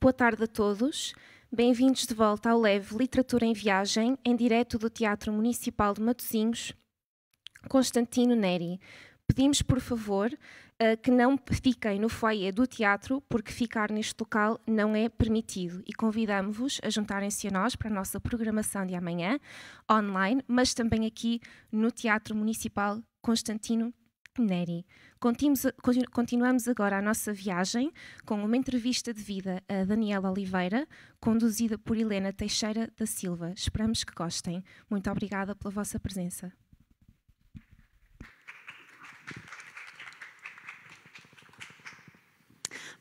Boa tarde a todos. Bem-vindos de volta ao Leve Literatura em Viagem, em direto do Teatro Municipal de Matosinhos, Constantino Neri. Pedimos, por favor, eh, que não fiquem no foyer do teatro, porque ficar neste local não é permitido. E convidamos-vos a juntarem-se a nós para a nossa programação de amanhã, online, mas também aqui no Teatro Municipal Constantino Neri. Continuamos agora a nossa viagem com uma entrevista de vida a Daniela Oliveira, conduzida por Helena Teixeira da Silva. Esperamos que gostem. Muito obrigada pela vossa presença.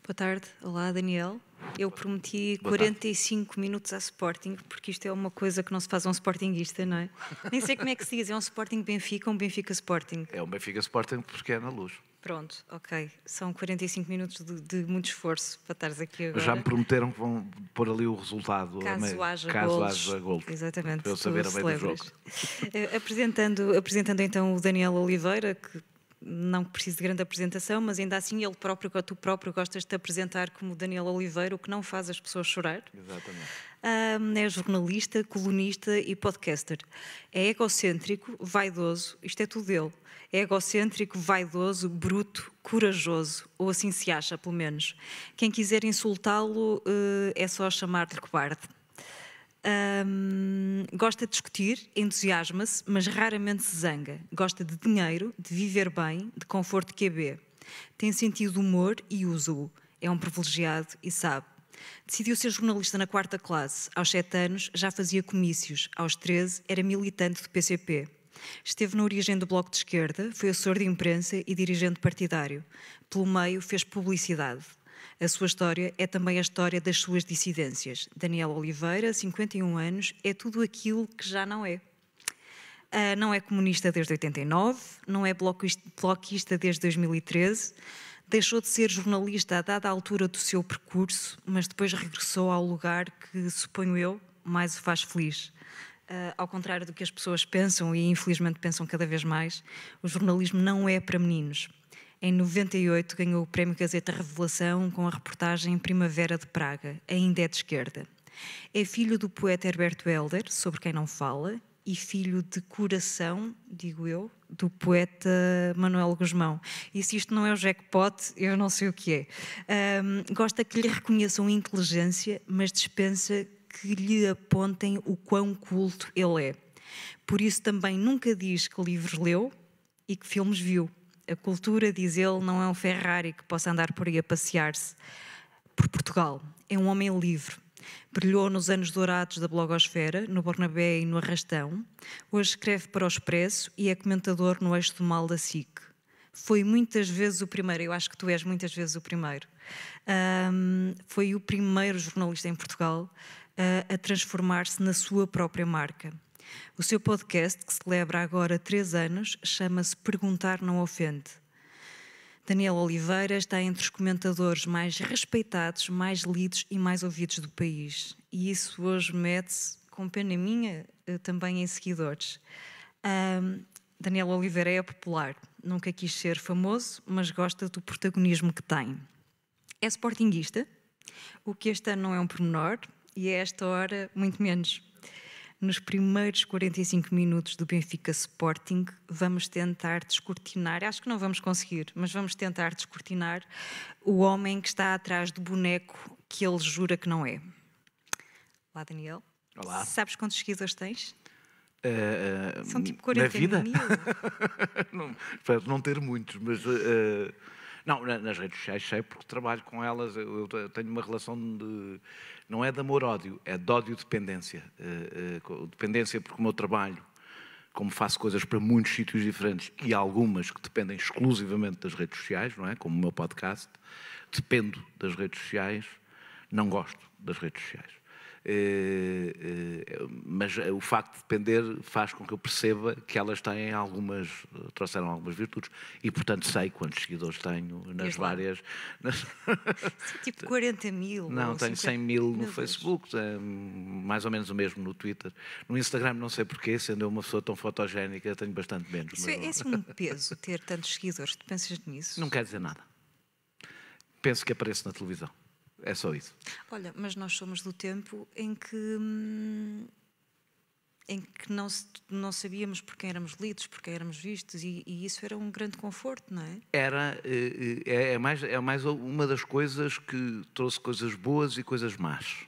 Boa tarde, olá Daniel. Eu prometi 45 minutos a Sporting, porque isto é uma coisa que não se faz a um Sportingista, não é? Nem sei como é que se diz, é um Sporting Benfica ou um Benfica Sporting? É um Benfica Sporting porque é na luz. Pronto, ok. São 45 minutos de, de muito esforço para estares aqui agora. Já me prometeram que vão pôr ali o resultado. Caso haja Caso golos. haja golos. Exatamente. Para eu saber a meio do jogo. Eh, apresentando, apresentando então o Daniel Oliveira, que não que precise de grande apresentação, mas ainda assim ele próprio, ou tu próprio, gostas de te apresentar como Daniel Oliveira, o que não faz as pessoas chorar. Exatamente. Um, é jornalista, colunista e podcaster. É egocêntrico, vaidoso, isto é tudo dele. É egocêntrico, vaidoso, bruto, corajoso, ou assim se acha, pelo menos. Quem quiser insultá-lo eh, é só chamar-lhe cobarde. Um, gosta de discutir, entusiasma-se, mas raramente se zanga. Gosta de dinheiro, de viver bem, de conforto QB. É Tem sentido humor e usa-o. É um privilegiado e sabe. Decidiu ser jornalista na quarta classe. Aos sete anos já fazia comícios. Aos 13 era militante do PCP. Esteve na origem do Bloco de Esquerda, foi assessor de imprensa e dirigente partidário. Pelo meio fez publicidade. A sua história é também a história das suas dissidências. Daniel Oliveira, 51 anos, é tudo aquilo que já não é. Uh, não é comunista desde 89, não é bloquista desde 2013, deixou de ser jornalista a dada altura do seu percurso, mas depois regressou ao lugar que, suponho eu, mais o faz feliz. Uh, ao contrário do que as pessoas pensam, e infelizmente pensam cada vez mais, o jornalismo não é para meninos. Em 98 ganhou o Prémio Gazeta Revelação com a reportagem Primavera de Praga, ainda é de esquerda. É filho do poeta Herberto Helder, sobre quem não fala, e filho de coração, digo eu, do poeta Manuel Guzmão. E se isto não é o jackpot, eu não sei o que é. Um, gosta que lhe reconheçam inteligência, mas dispensa que lhe apontem o quão culto ele é. Por isso também nunca diz que livros leu e que filmes viu. A cultura, diz ele, não é um Ferrari que possa andar por aí a passear-se por Portugal. É um homem livre. Brilhou nos anos dourados da blogosfera, no Bornabé e no Arrastão. Hoje escreve para o Expresso e é comentador no Eixo do Mal da SIC. Foi muitas vezes o primeiro, eu acho que tu és muitas vezes o primeiro. Um, foi o primeiro jornalista em Portugal ah, a transformar-se na sua própria marca. O seu podcast, que celebra agora três anos, chama-se Perguntar Não Ofende. Daniel Oliveira está entre os comentadores mais respeitados, mais lidos e mais ouvidos do país. E isso hoje mete-se, com pena minha, eh, também em seguidores. Um, Daniel Oliveira é popular, nunca quis ser famoso, mas gosta do protagonismo que tem. É sportinguista, o que este ano não é um pormenor, e é a esta hora, muito menos. Nos primeiros 45 minutos do Benfica Sporting, vamos tentar descortinar, acho que não vamos conseguir, mas vamos tentar descortinar o homem que está atrás do boneco que ele jura que não é. Olá, Daniel. Olá. Sabes quantos seguidores tens? Uh, São eh, tipo 40 na vida? mil. não, espero não ter muitos, mas. Uh, não, nas redes sociais sei porque trabalho com elas, eu tenho uma relação de. Não é de amor-ódio, é de ódio-dependência. Eh, eh, dependência porque o meu trabalho, como faço coisas para muitos sítios diferentes e algumas que dependem exclusivamente das redes sociais, não é? Como o meu podcast, dependo das redes sociais, não gosto das redes sociais. Eh, eh, mas eh, o facto de depender faz com que eu perceba que elas têm algumas, trouxeram algumas virtudes e, portanto, sei quantos seguidores tenho nas várias. Nas... Tipo 40 mil. Não, tenho 50... 100 mil no Meu Facebook, Deus. mais ou menos o mesmo no Twitter. No Instagram, não sei porquê, sendo eu uma pessoa tão fotogénica, tenho bastante menos. Isso é, esse é um peso, ter tantos seguidores, tu pensas nisso? Não quer dizer nada. Penso que apareço na televisão. É só isso. Olha, mas nós somos do tempo em que hum, em que não, não sabíamos por quem éramos lidos, por quem éramos vistos, e, e, isso era um grande conforto, não é? Era, eh, eh, é, é, mais, é mais uma das coisas que trouxe coisas boas e coisas más.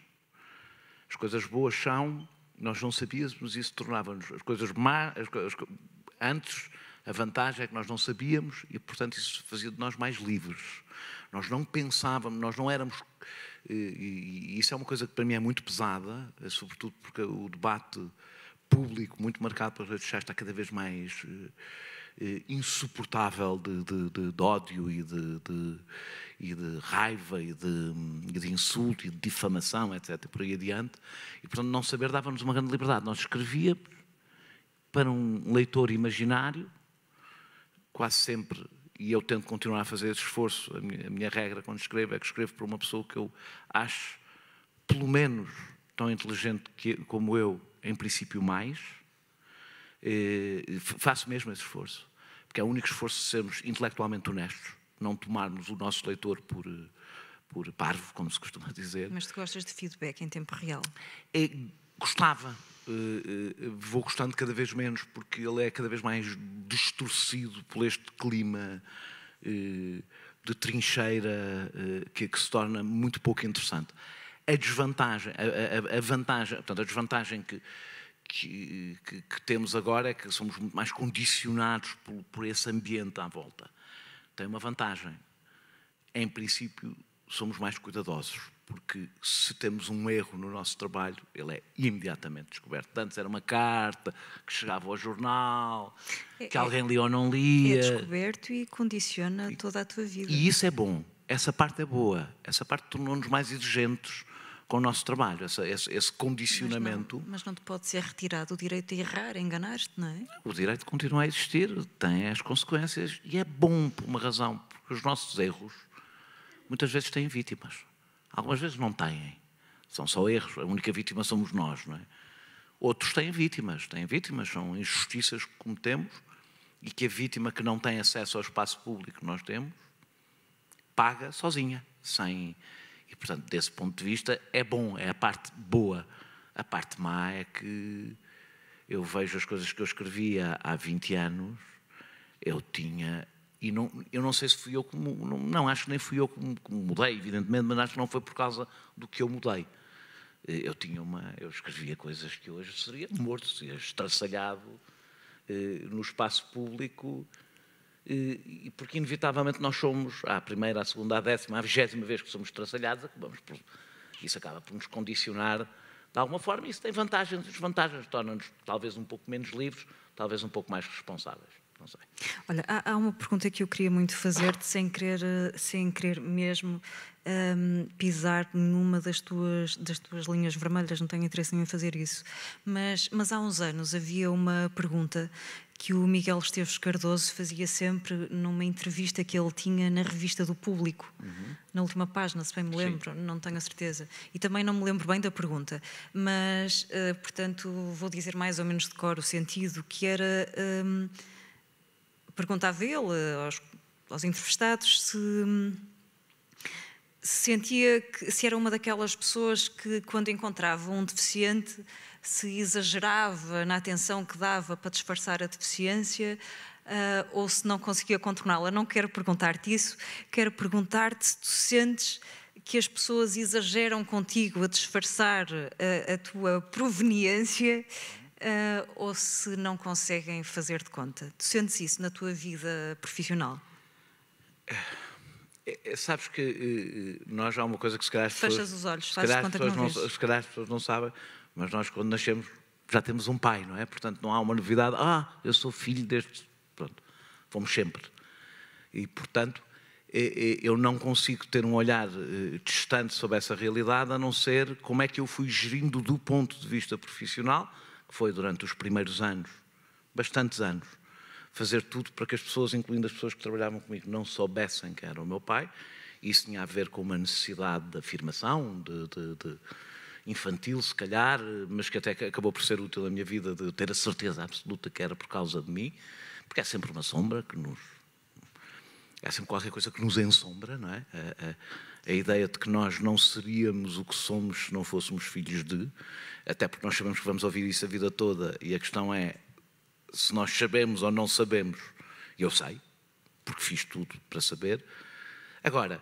As coisas boas são, nós não sabíamos, isso tornava-nos. As coisas más, as, as, antes, a vantagem é que nós não sabíamos e, portanto, isso fazia de nós mais livres. Nós não pensávamos, nós não éramos. Eh, e isso é uma coisa que para mim é muito pesada, eh, sobretudo porque o debate público, muito marcado pelas redes sociais, está cada vez mais eh, insuportável de, de, de, de ódio e de, e de raiva e de, insulto e de difamação, etc., por aí adiante. E, portanto, não saber dava-nos uma grande liberdade. Nós escrevíamos para um leitor imaginário, quase sempre e eu tento continuar a fazer esse esforço. A minha, a minha, regra quando escrevo é que escrevo para uma pessoa que eu acho pelo menos tão inteligente que, como eu, em princípio mais. Eh, faço mesmo esse esforço, porque é o único esforço de sermos intelectualmente honestos, não tomarmos o nosso leitor por, por parvo, como se costuma dizer. Mas tu gostas de feedback em tempo real? Eh, gostava, eh, eh, vou gostando cada vez menos porque ele é cada vez mais distorcido por este clima eh, de trincheira que, se torna muito pouco interessante. A desvantagem, a, vantagem, portanto, a desvantagem que, que, que, que, temos agora é que somos muito mais condicionados por, por esse ambiente à volta. Tem uma vantagem. Em princípio, somos mais cuidadosos porque se temos um erro no nosso trabalho, ele é imediatamente descoberto. Antes era uma carta que chegava ao jornal, é, que é, alguém lia ou não é lia. É descoberto e condiciona e, toda a tua vida. E isso é bom, essa parte é boa, essa parte tornou-nos mais exigentes com o nosso trabalho, essa, esse, esse, condicionamento. Mas não, mas não, te pode ser retirado o direito de errar, enganaste-te, não é? O direito continua a existir, tem as consequências e é bom por uma razão, porque os nossos erros muitas vezes têm vítimas. Algumas vezes não têm. São só erros. A única vítima somos nós, não é? Outros têm vítimas. Têm vítimas, são injustiças que cometemos e que a vítima que não tem acesso ao espaço público que nós temos paga sozinha, sem. E, portanto, desse ponto de vista, é bom, é a parte boa. A parte má é que eu vejo as coisas que eu escrevia há 20 anos, eu tinha e não, eu não sei se fui eu como. Não, não acho que nem fui eu como mudei, evidentemente, mas acho que não foi por causa do que eu mudei. Eh, eu tinha uma. Eu escrevia coisas que hoje seria morto, seria estraçalhado eh, no espaço público, eh, porque inevitavelmente nós somos, à primeira, à segunda, à décima, à vigésima vez que somos estraçalhados, acabamos por. Isso acaba por nos condicionar de alguma forma. e Isso tem vantagens e desvantagens, torna-nos talvez um pouco menos livres, talvez um pouco mais responsáveis não sei. Olha, há, há uma pergunta que eu queria muito fazer-te, sem querer, eh, sem querer mesmo um, ehm, pisar nenhuma das tuas, das tuas linhas vermelhas, não tenho interesse nenhum em fazer isso. Mas, mas há uns anos havia uma pergunta que o Miguel Esteves Cardoso fazia sempre numa entrevista que ele tinha na revista do Público, uhum. na última página, se bem me lembro, Sim. não tenho a certeza. E também não me lembro bem da pergunta, mas, uh, portanto, vou dizer mais ou menos de cor o sentido, que era. Ehm, perguntava ele eh, aos, aos entrevistados se, hum, se sentia que se era uma daquelas pessoas que, quando encontrava um deficiente, se exagerava na atenção que dava para disfarçar a deficiência uh, ou se não conseguia contorná-la. Não quero perguntar-te isso, quero perguntar-te se tu sentes que as pessoas exageram contigo a disfarçar a, eh, a tua proveniência uh, ou se não conseguem fazer de conta? Tu sentes isso na tua vida profissional? É, sabes que nós há uma coisa que se calhar... Fechas pessoas, os olhos, fazes conta que não, não Se calhar as pessoas não sabem, mas nós quando nascemos já temos um pai, não é? Portanto, não há uma novidade. Ah, eu sou filho deste... Pronto, fomos sempre. E, portanto, eu não consigo ter um olhar distante sobre essa realidade, a não ser como é que eu fui gerindo do ponto de vista profissional, que foi durante os primeiros anos, bastantes anos, fazer tudo para que as pessoas, incluindo as pessoas que trabalhavam comigo, não soubessem quem era o meu pai. Isso tinha a ver com uma necessidade de afirmação, de, de, de infantil, se calhar, mas que até acabou por ser útil na minha vida, de ter a certeza absoluta que era por causa de mim, porque é sempre uma sombra que nos. É sempre qualquer coisa que nos ensombra, não é? é a ideia de que nós não seríamos o que somos se não fôssemos filhos de, até porque nós sabemos que vamos ouvir isso a vida toda, e a questão é se nós sabemos ou não sabemos. Eu sei, porque fiz tudo para saber. Agora,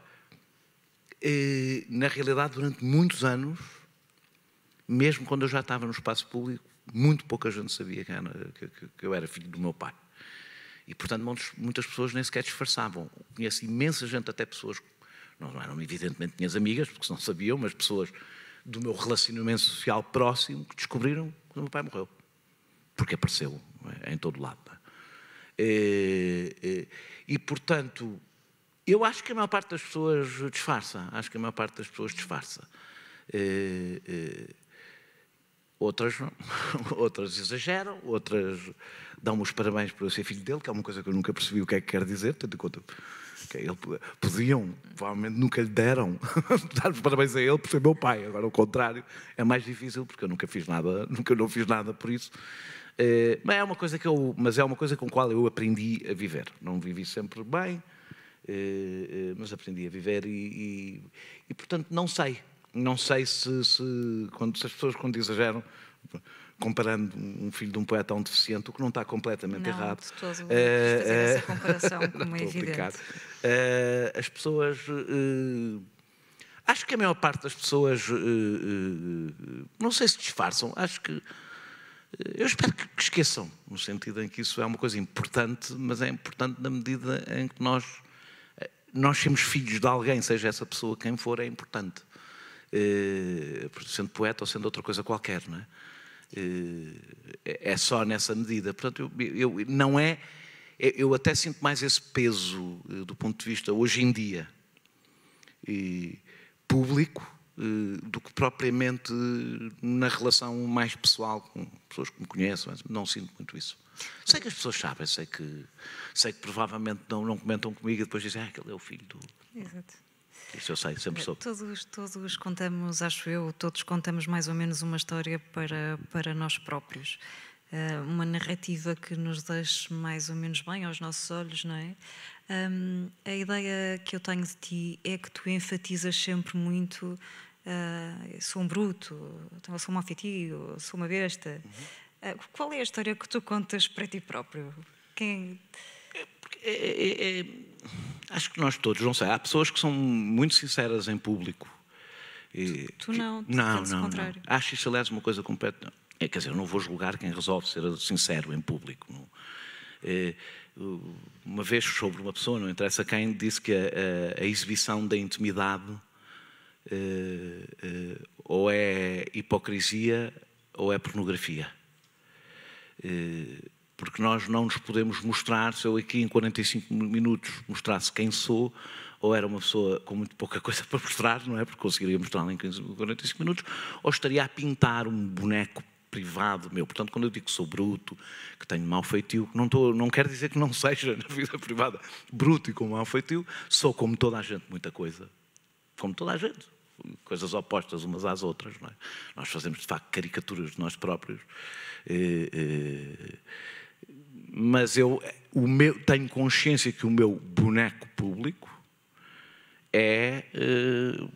eh, na realidade, durante muitos anos, mesmo quando eu já estava no espaço público, muito pouca gente sabia que eu era filho do meu pai. E, portanto, muitas pessoas nem sequer disfarçavam. Conheço imensa gente, até pessoas não, eram evidentemente minhas amigas, porque não sabiam, mas pessoas do meu relacionamento social próximo que descobriram que o meu pai morreu. Porque apareceu é? em todo lado. E, eh, e, eh, e, portanto, eu acho que a maior parte das pessoas disfarça. Acho que a maior parte das pessoas disfarça. E, eh, outras não. outras exageram, outras dão-me os parabéns por eu ser filho dele, que é uma coisa que eu nunca percebi o que é que quer dizer, tanto quanto Okay, ele, podiam, provavelmente nunca lhe deram. Dar os parabéns a ele por ser meu pai. Agora, o contrário, é mais difícil porque eu nunca fiz nada, nunca não fiz nada por isso. É, mas, é uma coisa que eu, mas é uma coisa com a qual eu aprendi a viver. Não vivi sempre bem, é, é, mas aprendi a viver e, e, e, portanto, não sei. Não sei se, se, quando, se as pessoas quando exageram comparando um filho de um poeta a um deficiente, o que não está completamente não, errado. De todo, uh, essa eh, comparação, como é evidente. Uh, as pessoas. Uh, acho que a maior parte das pessoas. Uh, não sei se disfarçam, acho que. Eu espero que esqueçam, no sentido em que isso é uma coisa importante, mas é importante na medida em que nós, nós somos filhos de alguém, seja essa pessoa quem for, é importante. sendo poeta ou sendo outra coisa qualquer, não é? Eh, é, é só nessa medida. Portanto, eu, eu, não é. Eu até sinto mais esse peso eh, do ponto de vista, hoje em dia, público, eh, do que propriamente na relação mais pessoal com pessoas que me conhecem, mas não sinto muito isso. Sei que as pessoas sabem, sei que, sei que provavelmente não, não comentam comigo e depois dizem, ah, aquele é o filho do. Exato. Isso eu sei, sempre é, sou. Todos, todos contamos, acho eu, todos contamos mais ou menos uma história para, para nós próprios. Eh, uma narrativa que nos deixe mais ou menos bem aos nossos olhos, não é? a ideia que eu tenho de ti é que tu enfatizas sempre muito Uh, sou um bruto, então sou um afetivo, sou uma besta. Uhum. Uh, qual é a história que tu contas para ti próprio? Quem... É, é, é, é Acho que nós todos, não sei. Há pessoas que são muito sinceras em público. E, tu, tu não, tu não, não, não. Acho isso, aliás, uma coisa completa. É, quer dizer, eu não vou julgar quem resolve ser sincero em público. Não. É, uma vez sobre uma pessoa, não interessa quem, disse que a, a, a exibição da intimidade é, é, ou é hipocrisia ou é pornografia porque nós não nos podemos mostrar, se eu aqui em 45 minutos mostrasse quem sou, ou era uma pessoa com muito pouca coisa para mostrar, não é? Porque conseguiria mostrá-la em 45 minutos, ou estaria a pintar um boneco privado meu. Portanto, quando eu digo que sou bruto, que tenho mau feitio, não, não quer dizer que não seja na vida privada bruto e com mau feitio, sou como toda a gente muita coisa. Como toda a gente. Coisas opostas umas às outras, não é? Nós fazemos, de facto, caricaturas de nós próprios. Eh, eh, mas eu o meu, tenho consciência que o meu boneco público é. Eh,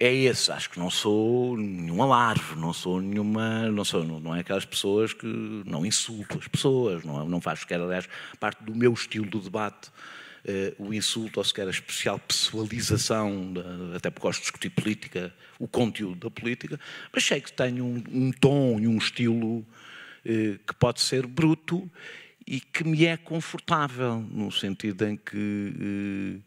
é esse, acho que não sou nenhuma larva, não sou nenhuma. Não, sou, não, não é aquelas pessoas que não insulto as pessoas, não, é, não faz sequer, aliás, parte do meu estilo do debate. Uh, o insulto ou sequer a especial pessoalização, de, até porque gosto de discutir política, o conteúdo da política, mas sei que tenho um, um tom e um estilo eh, que pode ser bruto e que me é confortável, no sentido em que eh,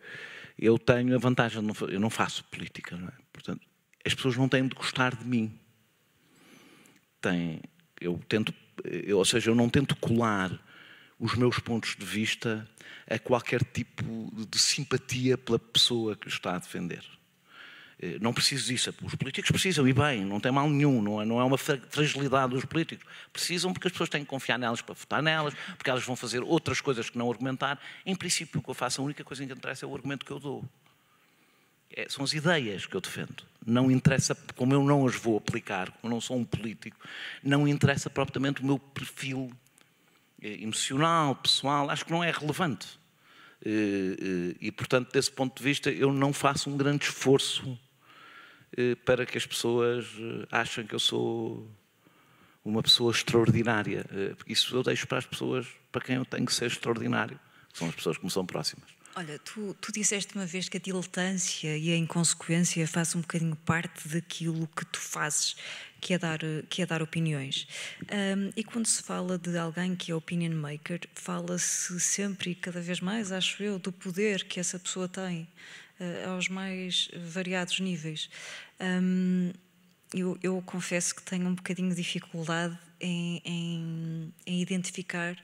eu tenho a vantagem, eu não faço política, não é? Portanto, as pessoas não têm de gostar de mim. Tem, eu tento, eu, eh, ou seja, eu não tento colar os meus pontos de vista a qualquer tipo de simpatia pela pessoa que está a defender. Eh, não preciso disso. Os políticos precisam, e bem, não tem mal nenhum, não é, não é uma fragilidade dos políticos. Precisam porque as pessoas têm que confiar nelas para votar nelas, porque elas vão fazer outras coisas que não argumentar. Em princípio, o que eu faço, a única coisa que interessa é o argumento que eu dou. É, são as ideias que eu defendo. Não interessa, como eu não as vou aplicar, como eu não sou um político, não interessa propriamente o meu perfil eh, emocional, pessoal, acho que não é relevante. Eh, e, portanto, desse ponto de vista, eu não faço um grande esforço eh, para que as pessoas eh, achem que eu sou uma pessoa extraordinária. Eh, isso eu deixo para as pessoas para quem eu tenho que ser extraordinário, que são as pessoas que me são próximas. Olha, tu, tu disseste uma vez que a diletância e a inconsequência faz um bocadinho parte daquilo que tu fazes, que é dar, que é dar opiniões. Um, e quando se fala de alguém que é opinion maker, fala-se sempre e cada vez mais, acho eu, do poder que essa pessoa tem. Eh, aos mais variados níveis. Um, eu, eu, confesso que tenho um bocadinho de dificuldade em, em, em identificar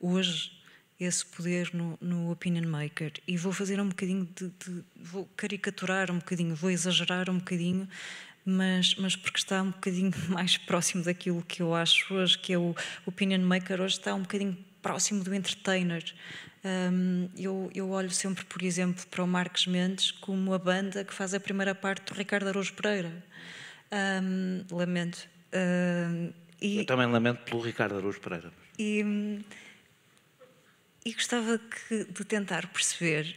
hoje esse poder no, no, opinion maker e vou fazer um bocadinho de, de, vou caricaturar um bocadinho, vou exagerar um bocadinho, mas, mas porque está um bocadinho mais próximo daquilo que eu acho hoje, que é o opinion maker hoje está um bocadinho próximo do entertainer. Um, eu, eu, olho sempre, por exemplo, para o Marcos Mendes como a banda que faz a primeira parte do Ricardo Araújo Pereira. Um, lamento. Hum, e, eu também lamento pelo Ricardo Araújo Pereira. E, hum, e gostava que, de tentar perceber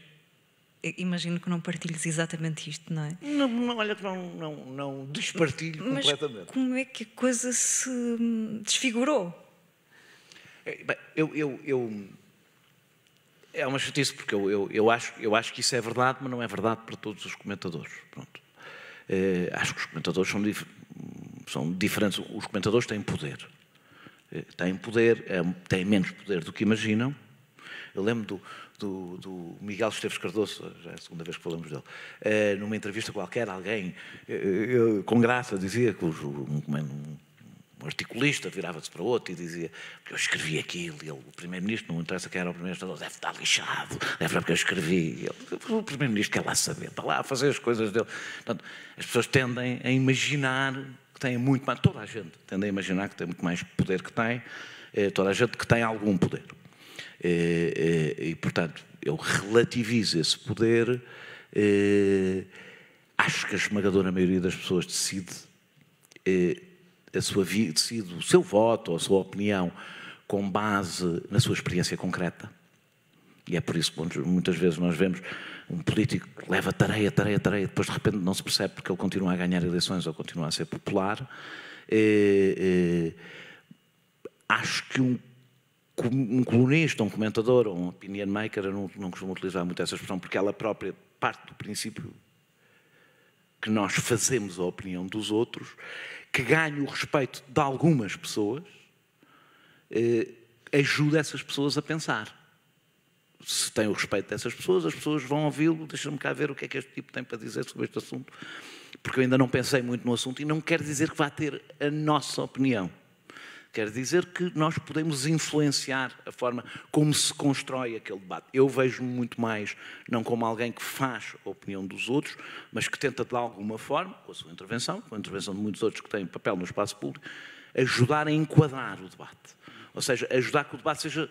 Imagino que não partilhes exatamente isto, não é? Não, não olha que não, não, não despartilho Mas completamente. Como é que a coisa se hum, desfigurou? Eh, eu, eu, eu, é uma justiça porque eu, eu, eu, acho, eu acho que isso é verdade, mas não é verdade para todos os comentadores. Pronto. Uh, acho que os comentadores são, dif são diferentes. Os comentadores têm poder. Uh, têm poder, é, têm menos poder do que imaginam. Eu lembro do, do, do, Miguel Esteves Cardoso, já é a segunda vez que falamos dele, uh, numa entrevista qualquer, alguém, com graça, dizia que os, um, um um articulista virava-se para outro e dizia porque eu escrevi aquilo, e ele, o primeiro-ministro, não interessa quem era o primeiro-ministro, deve estar lixado, deve é porque eu escrevi. Ele, o primeiro-ministro quer lá saber, está lá a fazer as coisas dele. Portanto, as pessoas tendem a imaginar que têm muito mais, toda a gente tende a imaginar que tem muito mais poder que tem, eh, toda a gente que tem algum poder. E, eh, e, eh, e portanto, eu relativizo esse poder. E, acho que a esmagadora maioria das pessoas decide a sua vida, o seu voto ou a sua opinião com base na sua experiência concreta. E é por isso que muitas vezes nós vemos um político que leva tareia, tareia, tareia, depois de repente não se percebe porque ele continua a ganhar eleições ou continua a ser popular. Eh, eh, acho que um, um colunista, um comentador, um opinion maker, eu não, não costumo utilizar muito essa expressão porque ela própria parte do princípio que nós fazemos a opinião dos outros que ganhe o respeito de algumas pessoas, eh, ajuda essas pessoas a pensar. Se tem o respeito dessas pessoas, as pessoas vão ouvi-lo, deixa-me cá ver o que é que este tipo tem para dizer sobre este assunto, porque eu ainda não pensei muito no assunto e não quer dizer que vá ter a nossa opinião. Quer dizer que nós podemos influenciar a forma como se constrói aquele debate. Eu vejo-me muito mais não como alguém que faz a opinião dos outros, mas que tenta de alguma forma, com a sua intervenção, com a intervenção de muitos outros que têm papel no espaço público, ajudar a enquadrar o debate. Ou seja, ajudar que o debate seja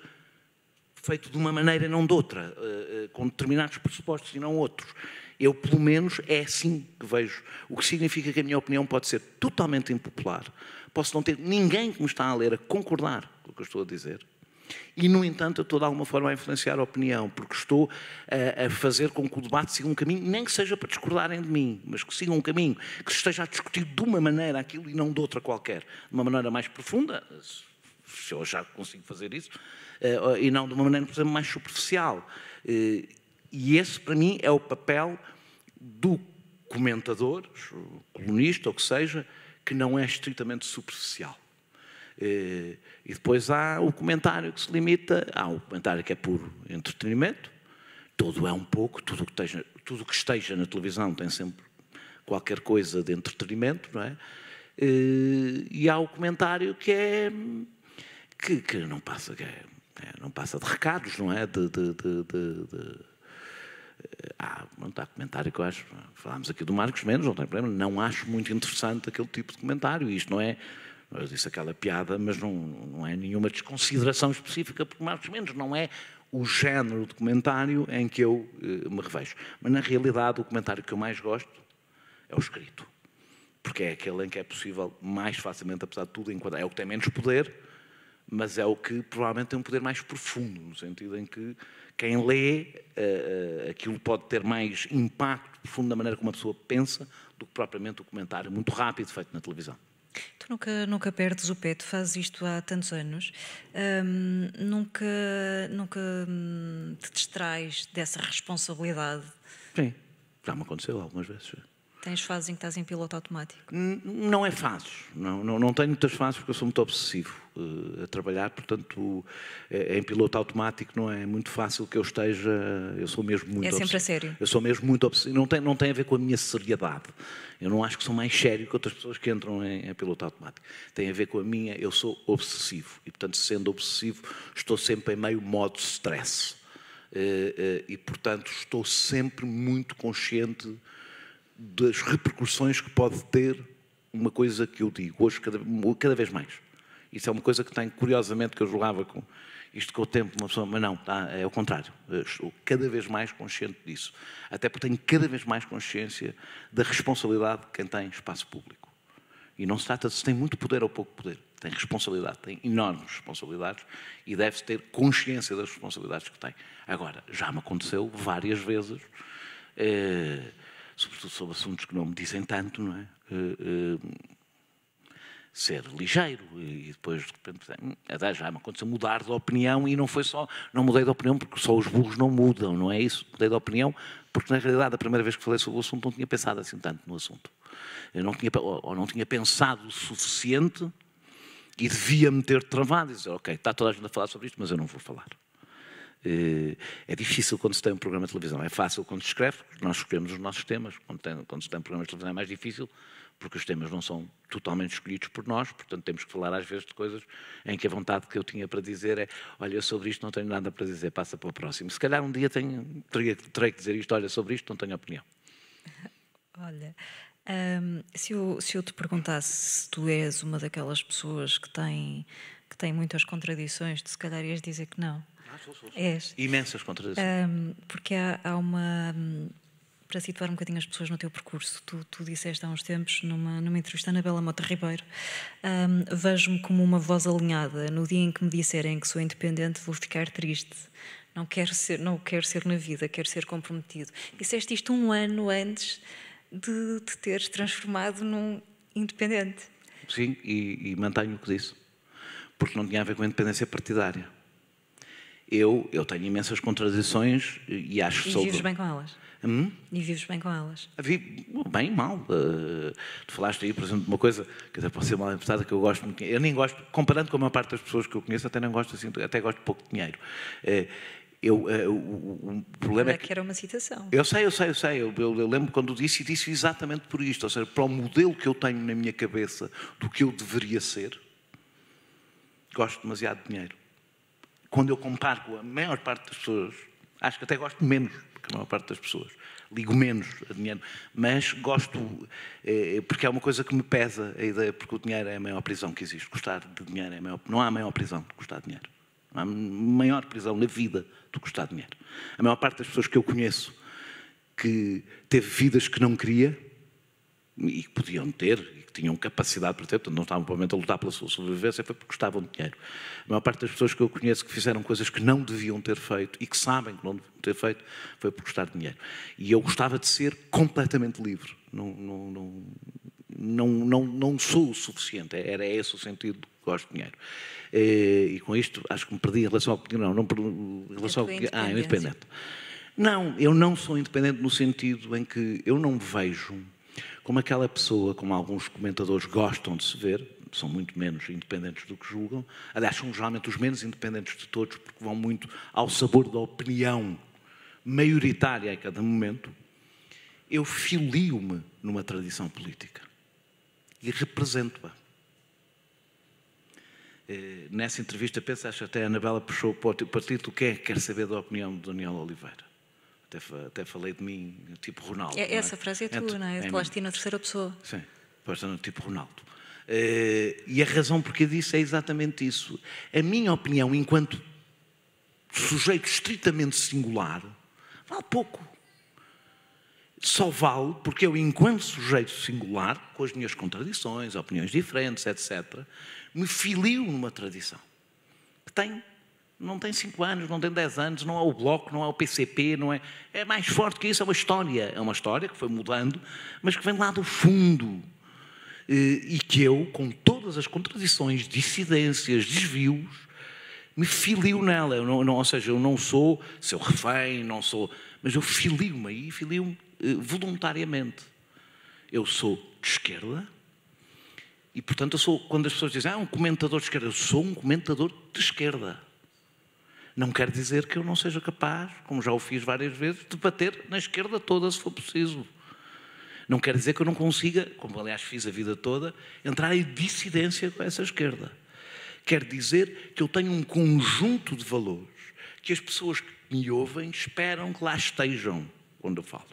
feito de uma maneira e não de outra, eh, eh, com determinados pressupostos e não outros. Eu, pelo menos, é assim que vejo. O que significa que a minha opinião pode ser totalmente impopular, Posso não ter ninguém que me está a ler a concordar com o que eu estou a dizer. E, no entanto, eu estou de alguma forma a influenciar a opinião, porque estou a, a, fazer com que o debate siga um caminho, nem que seja para discordarem de mim, mas que siga um caminho, que se esteja a discutir de uma maneira aquilo e não de outra qualquer, de uma maneira mais profunda, se eu já consigo fazer isso, eh, e não de uma maneira, por exemplo, mais superficial. Eh, e esse, para mim, é o papel do comentador, colunista, ou que seja, que não é estritamente superficial. Eh, e depois há o comentário que se limita, há o comentário que é puro entretenimento, tudo é um pouco, tudo que esteja, tudo que esteja na televisão tem sempre qualquer coisa de entretenimento, não é? Eh, e há o comentário que é que, que não passa, que é, é não passa de recados, não é? de, de, de, de há um comentário que eu acho. Falámos aqui do Marcos menos não tem problema, não acho muito interessante aquele tipo de comentário. Isto não é. Eu disse aquela piada, mas não, não é nenhuma desconsideração específica, porque Marcos menos não é o género de comentário em que eu eh, me revejo. Mas, na realidade, o comentário que eu mais gosto é o escrito. Porque é aquele em que é possível mais facilmente, apesar de tudo, enquanto É o que tem menos poder, mas é o que provavelmente tem um poder mais profundo, no sentido em que quem lê uh, aquilo pode ter mais impacto profundo na maneira como a pessoa pensa do que propriamente o comentário muito rápido feito na televisão. Tu nunca, nunca perdes o pé, tu fazes isto há tantos anos, hum, nunca, nunca hum, te distrais dessa responsabilidade? Sim, já me aconteceu algumas vezes. Tens fases em que estás em piloto automático? Não é fases. Não, não, não tenho muitas fases porque eu sou muito obsessivo uh, a trabalhar, portanto, é, é, em piloto automático não é muito fácil que eu esteja. Eu sou mesmo muito. É obsessivo. sempre a sério. Eu sou mesmo muito obsessivo. Não tem, não tem a ver com a minha seriedade. Eu não acho que sou mais sério que outras pessoas que entram em, em piloto automático. Tem a ver com a minha. Eu sou obsessivo e, portanto, sendo obsessivo, estou sempre em meio modo stress. Uh, uh, e, portanto, estou sempre muito consciente das repercussões que pode ter uma coisa que eu digo hoje cada, cada vez mais. Isso é uma coisa que tem, curiosamente, que eu julgava com isto com o tempo, uma pessoa, mas não, tá, é o contrário. Eu estou cada vez mais consciente disso. Até porque tenho cada vez mais consciência da responsabilidade de quem tem espaço público. E não se trata de se tem muito poder ou pouco poder. Tem responsabilidade, tem enormes responsabilidades e deve-se ter consciência das responsabilidades que tem. Agora, já me aconteceu várias vezes. Eh, sobretudo sobre assuntos que não me dizem tanto, não é? Uh, uh, ser ligeiro e depois de repente até hum, já me aconteceu mudar de opinião e não foi só, não mudei de opinião porque só os burros não mudam, não é isso? Mudei de opinião porque na realidade a primeira vez que falei sobre o assunto não tinha pensado assim tanto no assunto. Eu não tinha, ou não tinha pensado o suficiente e devia-me ter travado e dizer, ok, está toda a gente a falar sobre isto, mas eu não vou falar. Eh, é difícil quando se tem um programa de televisão, é fácil quando se escreve, nós escolhemos os nossos temas. Quando, tem, quando se tem um programa de televisão é mais difícil, porque os temas não são totalmente escolhidos por nós, portanto temos que falar às vezes de coisas em que a vontade que eu tinha para dizer é: olha, eu sobre isto não tenho nada para dizer, passa para o próximo. Se calhar um dia tenho, terei, terei que dizer isto: olha, sobre isto não tenho opinião. Olha, hum, se, eu, se eu te perguntasse se tu és uma daquelas pessoas que tem, que tem muitas contradições, tu se calhar ias dizer que não. É. Imensas contradições. Um, porque há, há uma. Hum, para situar um bocadinho as pessoas no teu percurso, tu, tu disseste há uns tempos, numa, numa entrevista na Bela Mota Ribeiro, um, vejo-me como uma voz alinhada. No dia em que me disserem que sou independente, vou ficar triste. Não quero ser, não quero ser na vida, quero ser comprometido. Disseste isto um ano antes de te teres transformado num independente. Sim, e, e mantenho o que disse, porque não tinha a ver com a independência partidária eu, eu tenho imensas contradições e acho e sobre... vives bem com elas? Hum? E vives bem com elas? Vivo bem, mal. Uh, tu falaste aí, por exemplo, de uma coisa que até pode ser mal interpretada, que eu gosto muito. Eu nem gosto, comparando com a maior parte das pessoas que eu conheço, até não gosto assim, até gosto de pouco dinheiro. Uh, eu, uh, o, o, problema é que, que era uma citação. Eu sei, eu sei, eu sei. Eu, eu, eu lembro quando disse e disse exatamente por isto, ou seja, para o modelo que eu tenho na minha cabeça do que eu deveria ser, gosto demasiado de dinheiro quando eu comparo com a maior parte das pessoas, acho que até gosto menos que a maior parte das pessoas. Ligo menos a dinheiro, mas gosto, eh, porque é uma coisa que me pesa a ideia, porque o dinheiro é a maior prisão que existe. Gostar de dinheiro é a maior. Não há maior prisão do que gostar de dinheiro. Não há maior prisão na vida do que gostar de dinheiro. A maior parte das pessoas que eu conheço que teve vidas que não queria, e que podiam ter, e que tinham capacidade para ter, portanto não estavam provavelmente a lutar pela sua sobrevivência, foi porque gostavam de dinheiro. A maior parte das pessoas que eu conheço que fizeram coisas que não deviam ter feito e que sabem que não deviam ter feito, foi por gostar de dinheiro. E eu gostava de ser completamente livre. Não, não, não, não, não, não sou o suficiente, era esse o sentido do gosto de dinheiro. E, eh, e com isto, acho que me perdi em relação ao que não, não em relação ao que, ah, independente. Não, eu não sou independente no sentido em que eu não vejo como aquela pessoa, como alguns comentadores gostam de se ver, são muito menos independentes do que julgam, aliás, são geralmente os menos independentes de todos, porque vão muito ao sabor da opinião maioritária a cada momento, eu filio-me numa tradição política e represento-a. Eh, nessa entrevista, penso, acho até a Anabela puxou para o título quem é que quer saber da opinião de Daniel Oliveira. Até, até falei de mim, tipo Ronaldo. É, é? essa é? frase é tua, não é? Falaste é na terceira pessoa. Sim, tipo Ronaldo. Eh, e a razão porque disse é exatamente isso. A minha opinião, enquanto sujeito estritamente singular, vale pouco. Só vale porque eu, enquanto sujeito singular, com as minhas contradições, opiniões diferentes, etc., me filio numa tradição que tenho não tem cinco anos, não tem dez anos, não é o Bloco, não é o PCP, não é. É mais forte que isso, é uma história. É uma história que foi mudando, mas que vem lá do fundo. Eh, e que eu, com todas as contradições, dissidências, desvios, me filio nela. Eu não, não, ou seja, eu não sou seu refém, não sou. Mas eu filio-me aí, filio-me eh, voluntariamente. Eu sou de esquerda e, portanto, eu sou. Quando as pessoas dizem, ah, um comentador de esquerda, eu sou um comentador de esquerda. Não quer dizer que eu não seja capaz, como já o fiz várias vezes, de bater na esquerda toda se for preciso. Não quer dizer que eu não consiga, como aliás fiz a vida toda, entrar em dissidência com essa esquerda. Quer dizer que eu tenho um conjunto de valores que as pessoas que me ouvem esperam que lá estejam quando eu falo.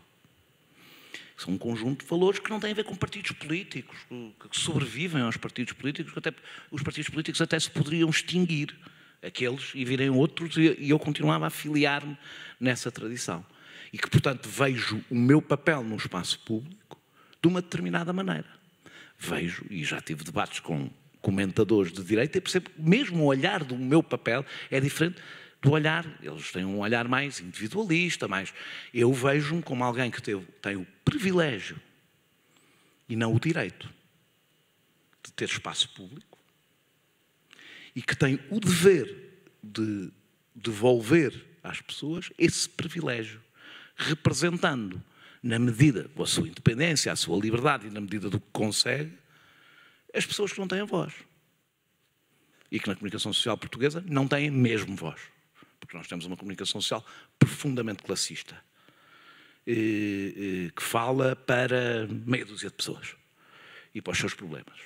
São um conjunto de valores que não têm a ver com partidos políticos, que sobrevivem aos partidos políticos, que até, os partidos políticos até se poderiam extinguir aqueles e virem outros, e eu continuava a filiar-me nessa tradição. E que, portanto, vejo o meu papel no espaço público de uma determinada maneira. Vejo, e já tive debates com comentadores de direita, e percebo que mesmo o olhar do meu papel é diferente do olhar, eles têm um olhar mais individualista, mais. Eu vejo-me como alguém que teve, tem o privilégio e não o direito de ter espaço público, e que tem o dever de devolver às pessoas esse privilégio, representando, na medida da sua independência, a sua liberdade e na medida do que consegue, as pessoas que não têm voz. E que na comunicação social portuguesa não têm mesmo voz. Porque nós temos uma comunicação social profundamente classista, eh, eh, que fala para meia dúzia de pessoas e para os seus problemas.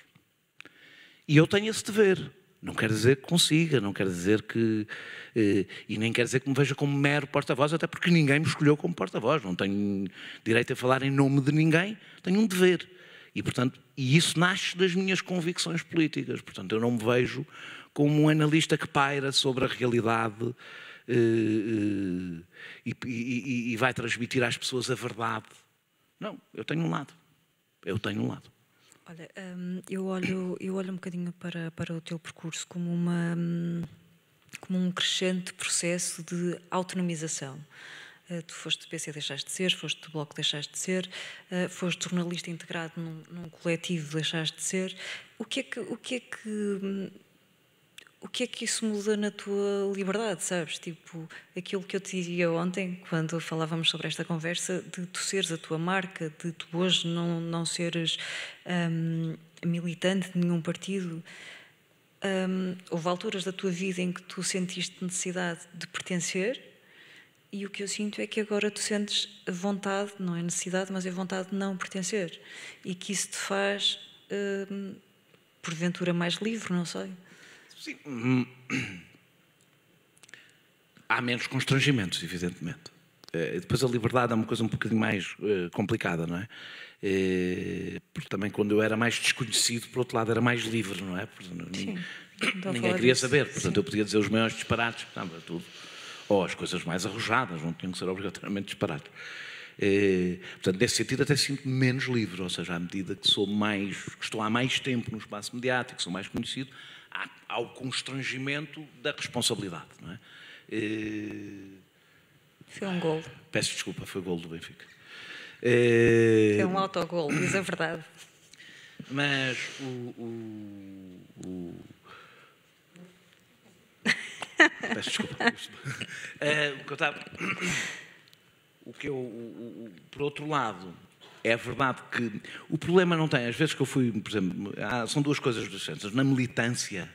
E eu tenho esse dever não quer dizer que consiga, não quer dizer que. Eh, e nem quer dizer que me veja como mero porta-voz, até porque ninguém me escolheu como porta-voz. Não tenho direito a falar em nome de ninguém, tenho um dever. E, portanto, e isso nasce das minhas convicções políticas. Portanto, eu não me vejo como um analista que paira sobre a realidade eh, eh, e, e, e vai transmitir às pessoas a verdade. Não, eu tenho um lado. Eu tenho um lado. Olha, hum, eu olho eu olho um bocadinho para para o teu percurso como uma hum, como um crescente processo de autonomização. Uh, tu foste PC, deixaste de ser, foste do Bloco, deixaste de ser, uh, foste jornalista integrado num, num, coletivo, deixaste de ser. O que é que, o que, é que hum, o que é que isso muda na tua liberdade, sabes? Tipo, aquilo que eu te dizia ontem, quando falávamos sobre esta conversa, de tu seres a tua marca, de tu hoje não, não seres hum, militante de nenhum partido. Hum, houve alturas da tua vida em que tu sentiste necessidade de pertencer e o que eu sinto é que agora tu sentes vontade, não é necessidade, mas é vontade de não pertencer. E que isso te faz, hum, porventura, mais livre, não sei. Sim. Hum. Há menos constrangimentos, evidentemente. Eh, depois a liberdade é uma coisa um bocadinho mais eh, complicada, não é? Eh, porque também quando eu era mais desconhecido, por outro lado, era mais livre, não é? Sim, então ninguém queria saber, portanto Sim. eu podia dizer os maiores disparates, estava tudo. Ou as coisas mais arrojadas, não tinham que ser obrigatoriamente disparates. É, portanto, nesse sentido, até sinto menos livre, ou seja, à medida que sou mais, que estou há mais tempo no espaço mediático, sou mais conhecido, ao constrangimento da responsabilidade. Não é? Eh, foi um gol. Peço desculpa, foi gol do Benfica. Foi eh, um autogol, diz a é verdade. Mas o. o, o... Peço desculpa. uh, o que eu estava. O que eu. O, por outro lado, é verdade que o problema não tem. Às vezes que eu fui, por exemplo, há, são duas coisas distintas. Na militância,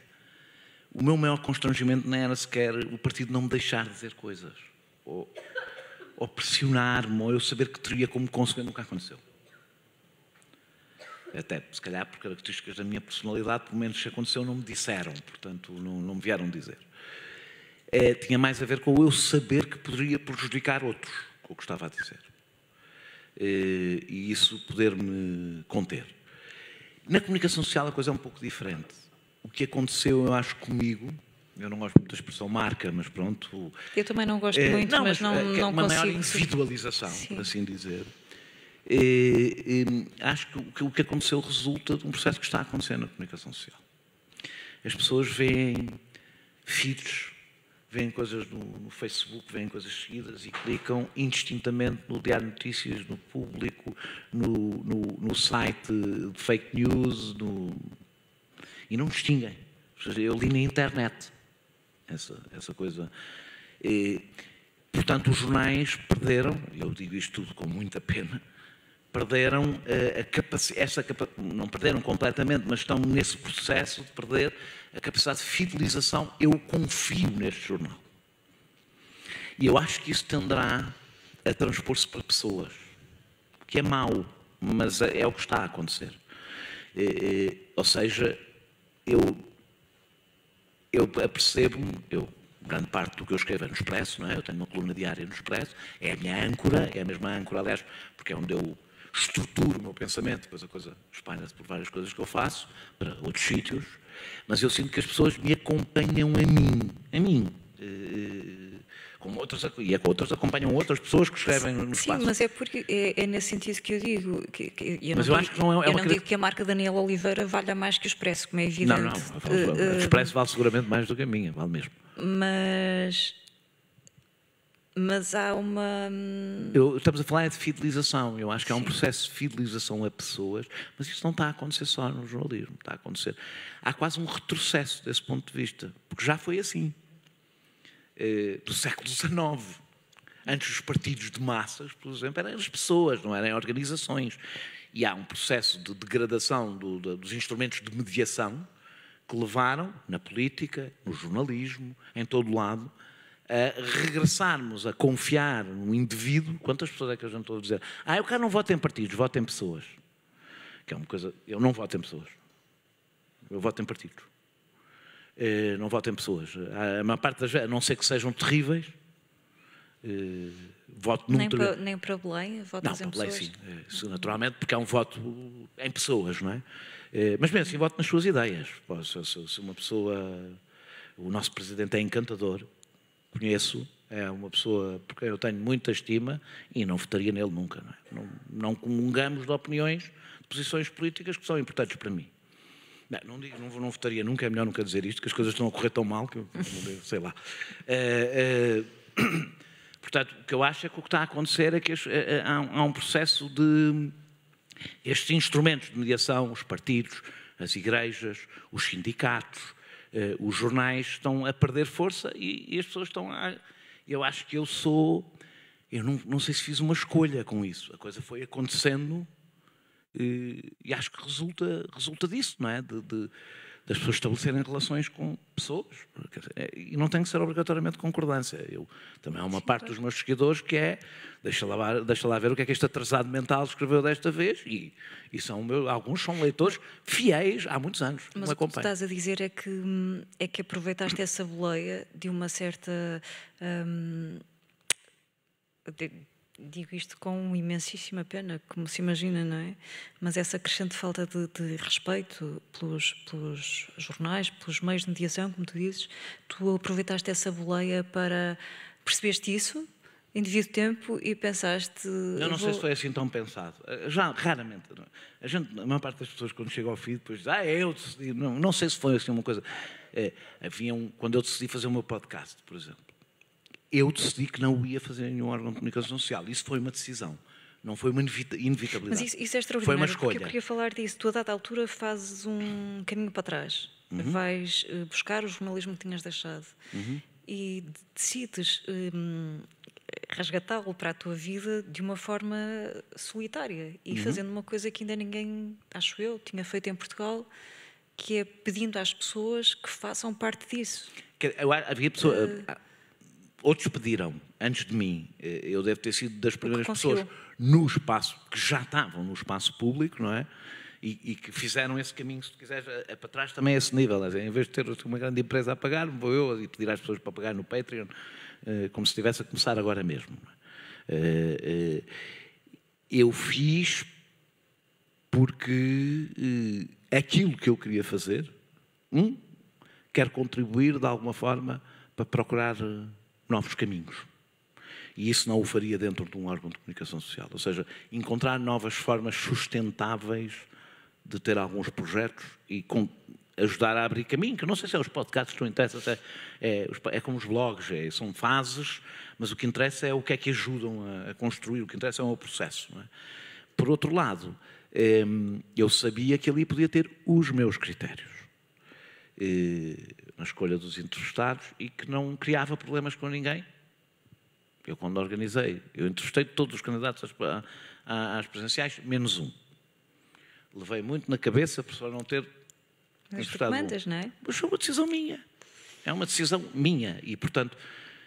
o meu maior constrangimento não era sequer o partido não me deixar dizer coisas, ou, ou pressionar-me, ou eu saber que teria como conseguir Nunca aconteceu. Até, se calhar, por características da minha personalidade, pelo menos se aconteceu, não me disseram, portanto, não, não me vieram dizer. É, tinha mais a ver com eu saber que poderia prejudicar outros, o que eu gostava de dizer. Eh, e isso poder-me conter. Na comunicação social a coisa é um pouco diferente. O que aconteceu, eu acho, comigo, eu não gosto muito da expressão marca, mas pronto. Eu também não gosto é, muito, não, mas, não, eh, é, não uma consigo. Uma maior individualização, Sim. por assim dizer. É, acho que o, que o que aconteceu resulta de um processo que está acontecendo na comunicação social. As pessoas veem filhos veem coisas no, no, Facebook, veem coisas seguidas e clicam indistintamente no Diário de Notícias, no público, no, no, no site de fake news, e não distinguem. Eu li na internet essa, essa coisa. E, portanto, os jornais perderam, eu digo isto tudo com muita pena, perderam eh, a, a capacidade, capa não perderam completamente, mas estão nesse processo de perder a capacidade de fidelização, eu confio neste jornal. E eu acho que isso tenderá a transpor-se para pessoas, que é mau, mas é, é o que está a acontecer. Eh, eh, ou seja, eu, eu apercebo-me, eu grande parte do que eu escrevo é no Expresso, não é? Eu tenho uma coluna diária no Expresso, é a minha âncora, é a mesma âncora, aliás, porque é onde eu estruturo o meu pensamento, depois a coisa espalha-se por várias coisas que eu faço, para outros sítios, mas eu sinto que as pessoas me acompanham a mim, a mim. Eh, como outros, e é com outros acompanham outras pessoas que escrevem no espaço. Sim, mas é porque é, é nesse sentido que eu digo. Que, que, eu mas eu digo, acho que não é, é Eu não digo que a marca Daniel Oliveira valha mais que o Expresso, como é evidente. Não, não. O Expresso eh, vale seguramente mais do que a minha, vale mesmo. Mas mas há uma. Hum, Eu, estamos a falar é de fidelização. Eu acho que Sim. há um processo de fidelização a pessoas, mas isso não está a acontecer só no jornalismo, está a acontecer. Há quase um retrocesso desse ponto de vista, porque já foi assim, eh, do século XIX. Antes os partidos de massas, por exemplo, eram as pessoas, não eram organizações. E há um processo de degradação do, do, dos instrumentos de mediação que levaram, na política, no jornalismo, em todo lado, a regressarmos a confiar no indivíduo, quantas pessoas é que eu já estou a dizer? Ah, eu cá não voto em partidos, voto em pessoas. Que é uma coisa, eu não voto em pessoas. Eu voto em partidos. Eh, não voto em pessoas. A maior parte das vezes, a não ser que sejam terríveis, eh, voto num... Nem, nem para Belém, não, em pessoas? Não, para sim, eh, naturalmente, porque é um voto em pessoas, não é? Mas mesmo assim, voto nas suas ideias. Se uma pessoa... O nosso presidente é encantador, conheço, é uma pessoa porque eu tenho muita estima e não votaria nele nunca. Não, é? não, não comungamos de opiniões, de posições políticas que são importantes para mim. Não, não, digo, não, não, votaria nunca, é melhor nunca dizer isto, que as coisas estão a correr tão mal que eu sei lá. Eh, eh, portanto, o que eu acho é que o que está a acontecer é que eh, há um processo de estes instrumentos de mediação, os partidos, as igrejas, os sindicatos, eh, os jornais estão a perder força e, e as pessoas estão a. Eu acho que eu sou. Eu não, não sei se fiz uma escolha com isso. A coisa foi acontecendo e, eh, e acho que resulta, resulta disso, não é? De, de, das pessoas estabelecerem relações com pessoas. É, e não tem que ser obrigatoriamente concordância. Eu, também há uma Sim, parte dos meus seguidores que é, deixa lá, deixa lá ver o que é que este atrasado mental escreveu desta vez, e, e são alguns são leitores fiéis há muitos anos. Mas o que tu estás a dizer é que, hum, é que aproveitaste essa boleia de uma certa... Hum, de, digo isto com imensíssima pena, como se imagina, não é? Mas essa crescente falta de, de respeito pelos, pelos, jornais, pelos meios de mediação, como tu dizes, tu aproveitaste essa boleia para. percebeste isso? Em devido tempo e pensaste. Eu não vou... sei se foi assim tão pensado. Eh, já, raramente. É? A, gente, a maior parte das pessoas, quando chega ao fim, depois diz: Ah, é, eu decidi. Não, não sei se foi assim uma coisa. É, havia um, quando eu decidi fazer o meu podcast, por exemplo, eu decidi que não o ia fazer em nenhum órgão de comunicação social. Isso foi uma decisão. Não foi uma inevitabilidade. Mas isso, isso é extraordinário, foi uma escolha. porque eu queria falar disso. Tu, a dada altura, fazes um caminho para trás. Uhum. Vais eh, buscar o jornalismo que tinhas deixado uhum. e decides ehm, resgatá-lo para a tua vida de uma forma solitária e uhum. fazendo uma coisa que ainda ninguém, acho eu, tinha feito em Portugal, que é pedindo às pessoas que façam parte disso. Que, eu, havia pessoas eh, eh, outros pediram, antes de mim, eh, eu devo ter sido das primeiras pessoas no espaço, que já estavam no espaço público, não é? E, e, que fizeram esse caminho, se tu quiseres, a, a, para trás também a é esse nível. Dizer, em vez de ter uma grande empresa a pagar, vou eu e pedir às pessoas para pagar no Patreon, uh, como se estivesse a começar agora mesmo. Uh, uh, eu fiz porque aquilo que eu queria fazer, um, quer contribuir de alguma forma para procurar novos caminhos. E isso não o faria dentro de um órgão de comunicação social. Ou seja, encontrar novas formas sustentáveis de ter alguns projetos e com, ajudar a abrir caminho, que não sei se é os podcasts que não interessa, é, é, é, como os blogs, é, são fases, mas o que interessa é o que é que ajudam a, a construir, o que interessa é o processo. É? Por outro lado, ehm, eu sabia que ali podia ter os meus critérios. Eh, na escolha dos entrevistados e que não criava problemas com ninguém. Eu, quando organizei, eu entrevistei todos os candidatos às, às presenciais, menos um. Levei muito na cabeça por só não ter Mas entrevistado um. não é? Mas foi uma decisão minha. É uma decisão minha e, portanto,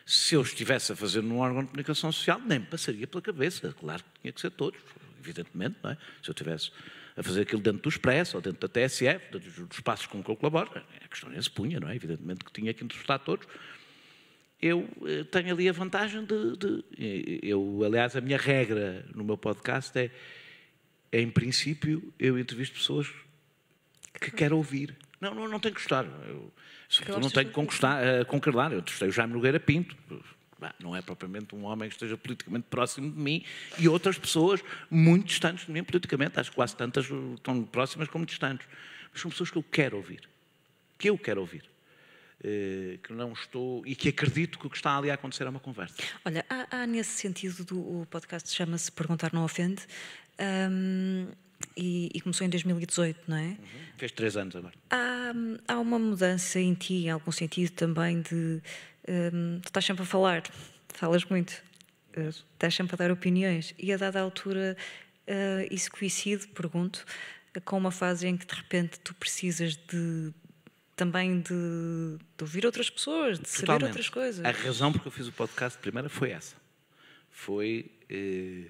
se eu estivesse a fazer num órgão de comunicação social, nem me passaria pela cabeça. Claro que tinha que ser todos, evidentemente, não é? Se eu tivesse a fazer aquilo dentro do Expresso, ou dentro da TSF, dos espaços com que eu colaboro. É, é a questão nem é se punha, não é? Evidentemente que tinha que entrevistar todos. Eu eh, tenho ali a vantagem de, de, Eu, aliás, a minha regra no meu podcast é, em princípio, eu entrevisto pessoas que quero ouvir. Não, não, não tenho que gostar. Eu, não tenho que concordar. Eh, eu entrevistei o Jaime Nogueira Pinto não é propriamente um homem que esteja politicamente próximo de mim e outras pessoas muito distantes de mim politicamente, acho que quase tantas tão próximas como distantes. Mas são pessoas que eu quero ouvir, que eu quero ouvir eh, que não estou e que acredito que o que está ali a acontecer é uma conversa. Olha, há, há nesse sentido do o podcast chama-se Perguntar Não Ofende hum, e, e, começou em 2018, não é? Uhum. Fez três anos agora. Há, hum, há uma mudança em ti, em algum sentido também de um, tu estás sempre a falar, falas muito, eh, estás sempre a dar opiniões e a dada altura uh, isso coincide, pergunto, com uma fase em que de repente tu precisas de também de, de ouvir outras pessoas, de Totalmente. saber outras coisas. A razão porque eu fiz o podcast primeira foi essa. Foi eh,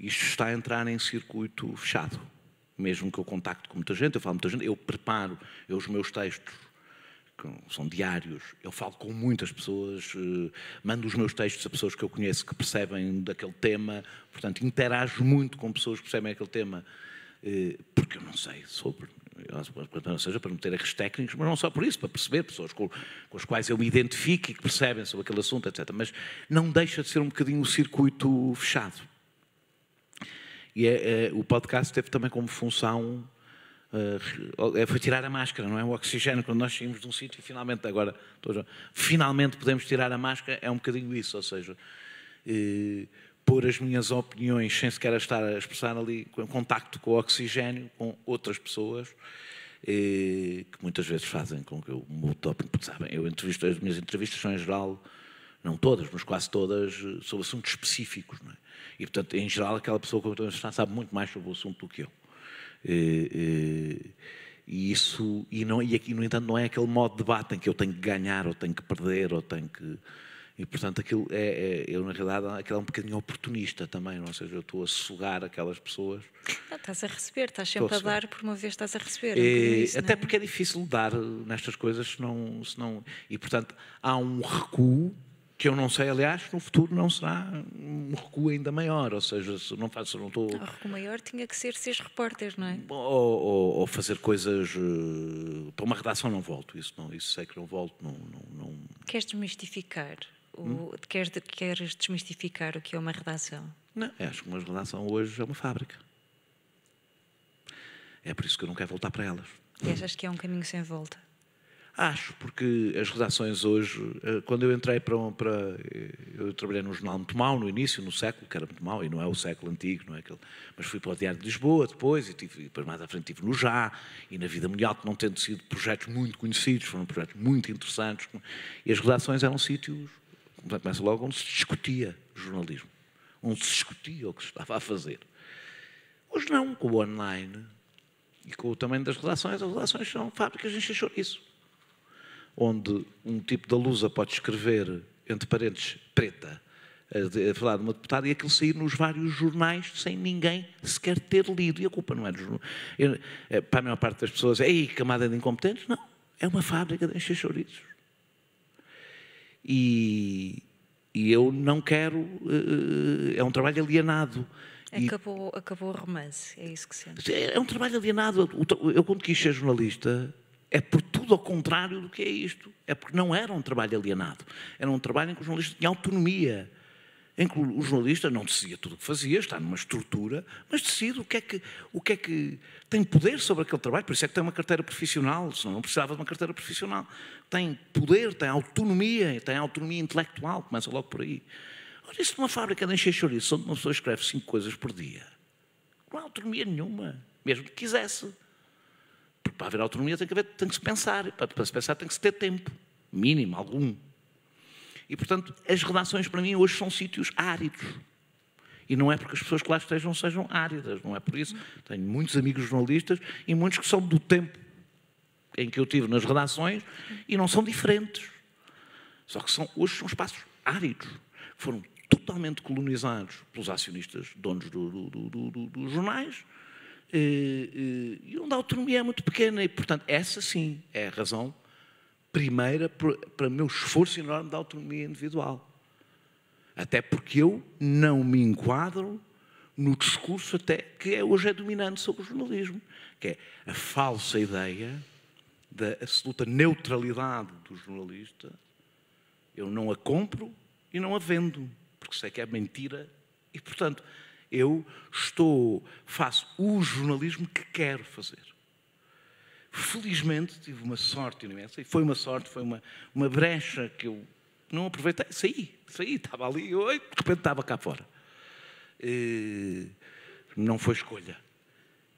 isto está a entrar em circuito fechado. Mesmo que eu contacte com muita gente, eu falo muita gente, eu preparo eu, os meus textos são diários. Eu falo com muitas pessoas, eh, mando os meus textos a pessoas que eu conheço que percebem daquele tema, portanto, interajo muito com pessoas que percebem aquele tema, eh, porque eu não sei sobre. Não seja para meter erros técnicos, mas não só por isso, para perceber pessoas com, com as quais eu me identifico e que percebem sobre aquele assunto, etc. Mas não deixa de ser um bocadinho o circuito fechado. E é, é, o podcast teve também como função eh, é, foi tirar a máscara, não é? O oxigênio, quando nós saímos de um sítio e finalmente agora, finalmente podemos tirar a máscara, é um bocadinho isso, ou seja, eh, pôr as minhas opiniões sem sequer estar a expressar ali em contacto com o oxigênio, com outras pessoas, eh, que muitas vezes fazem com que eu mude de porque sabem, eu entrevisto, as minhas entrevistas são em geral, não todas, mas quase todas, sobre assuntos específicos, não é? E portanto, em geral, aquela pessoa que eu estou a sabe muito mais sobre o assunto do que eu. Eh, eh, e, isso, e, não, e aqui, no entanto, não é aquele modo de debate em que eu tenho que ganhar, ou tenho que perder, ou tenho que. E, portanto, aquilo é, é, eu, na realidade, aquilo é um bocadinho oportunista também, não? ou seja, eu estou a sugar aquelas pessoas. Não, estás a receber, estás sempre a, a dar, por uma vez estás a receber. É, eh, isso, até é? porque é difícil dar nestas coisas, não, se não... E, portanto, há um recuo que eu não sei, aliás, no futuro não será um recuo ainda maior, ou seja, se não faço, não estou... Ah, o recuo maior tinha que ser seis repórter, não é? Ou, ou, ou, fazer coisas... Eh, para uma redação não volto, isso, não, isso sei é que não volto, não... não, não... Queres desmistificar? Hum? O, queres, queres desmistificar o que é uma redação? Não, é, acho que uma redação hoje é uma fábrica. É por isso que eu não quero voltar para elas. E achas que é um caminho sem volta? Acho, porque as redações hoje, eh, quando eu entrei para, para. Eh, eu trabalhei num jornal muito mau no início, no século, que era muito mau, e não é o século antigo, não é aquele. Mas fui para o Diário de Lisboa depois, e tive, depois mais à frente tive no Já, e na Vida Mundial, que não tendo sido projetos muito conhecidos, foram projetos muito interessantes. E as redações eram sítios, começa logo, onde se discutia jornalismo, onde se discutia o que se estava a fazer. Hoje não, com o online e com o tamanho das redações, as redações são fábricas de encher isso onde um tipo da lusa pode escrever, entre parênteses, preta, eh, a falar de uma deputada e aquilo sair nos vários jornais sem ninguém sequer ter lido. E a culpa não é dos jornais. Eh, para a maior parte das pessoas, ei, camada de incompetentes. Não, é uma fábrica de encher chouriços. E, e eu não quero. Eh, é um trabalho alienado. Acabou, acabou o romance, é isso que sente. É, é um trabalho alienado. Eu, quando quis ser jornalista, é por tudo ao contrário do que é isto. É porque não era um trabalho alienado. Era um trabalho em que o jornalista tinha autonomia. Em que o jornalista não decidia tudo o que fazia, está numa estrutura, mas decide o que, é que, o que é que tem poder sobre aquele trabalho. Por isso é que tem uma carteira profissional, senão não precisava de uma carteira profissional. Tem poder, tem autonomia, tem autonomia intelectual, começa logo por aí. Olha isso numa fábrica de encher onde uma pessoa escreve cinco coisas por dia, não há autonomia nenhuma, mesmo que quisesse para haver autonomia tem que, haver, tem que se pensar, para, para se pensar tem que se ter tempo, mínimo, algum. E, portanto, as redações para mim hoje são sítios áridos. E não é porque as pessoas que lá estejam sejam áridas, não é por isso. Tenho muitos amigos jornalistas e muitos que são do tempo em que eu tive nas redações e não são diferentes. Só que são, hoje são espaços áridos, foram totalmente colonizados pelos acionistas, donos do, do, do, dos jornais, eh, eh, e onde a autonomia é muito pequena. E, portanto, essa sim é a razão primeira para o meu esforço enorme da autonomia individual. Até porque eu não me enquadro no discurso até que é, hoje é dominante sobre o jornalismo, que é a falsa ideia da absoluta neutralidade do jornalista. Eu não a compro e não a vendo, porque sei que é mentira e, portanto, eu estou, faço o jornalismo que quero fazer. Felizmente tive uma sorte imensa, e foi uma sorte, foi uma, uma brecha que eu não aproveitei. Saí, saí, estava ali, eu, de repente estava cá fora. E, eh, não foi escolha.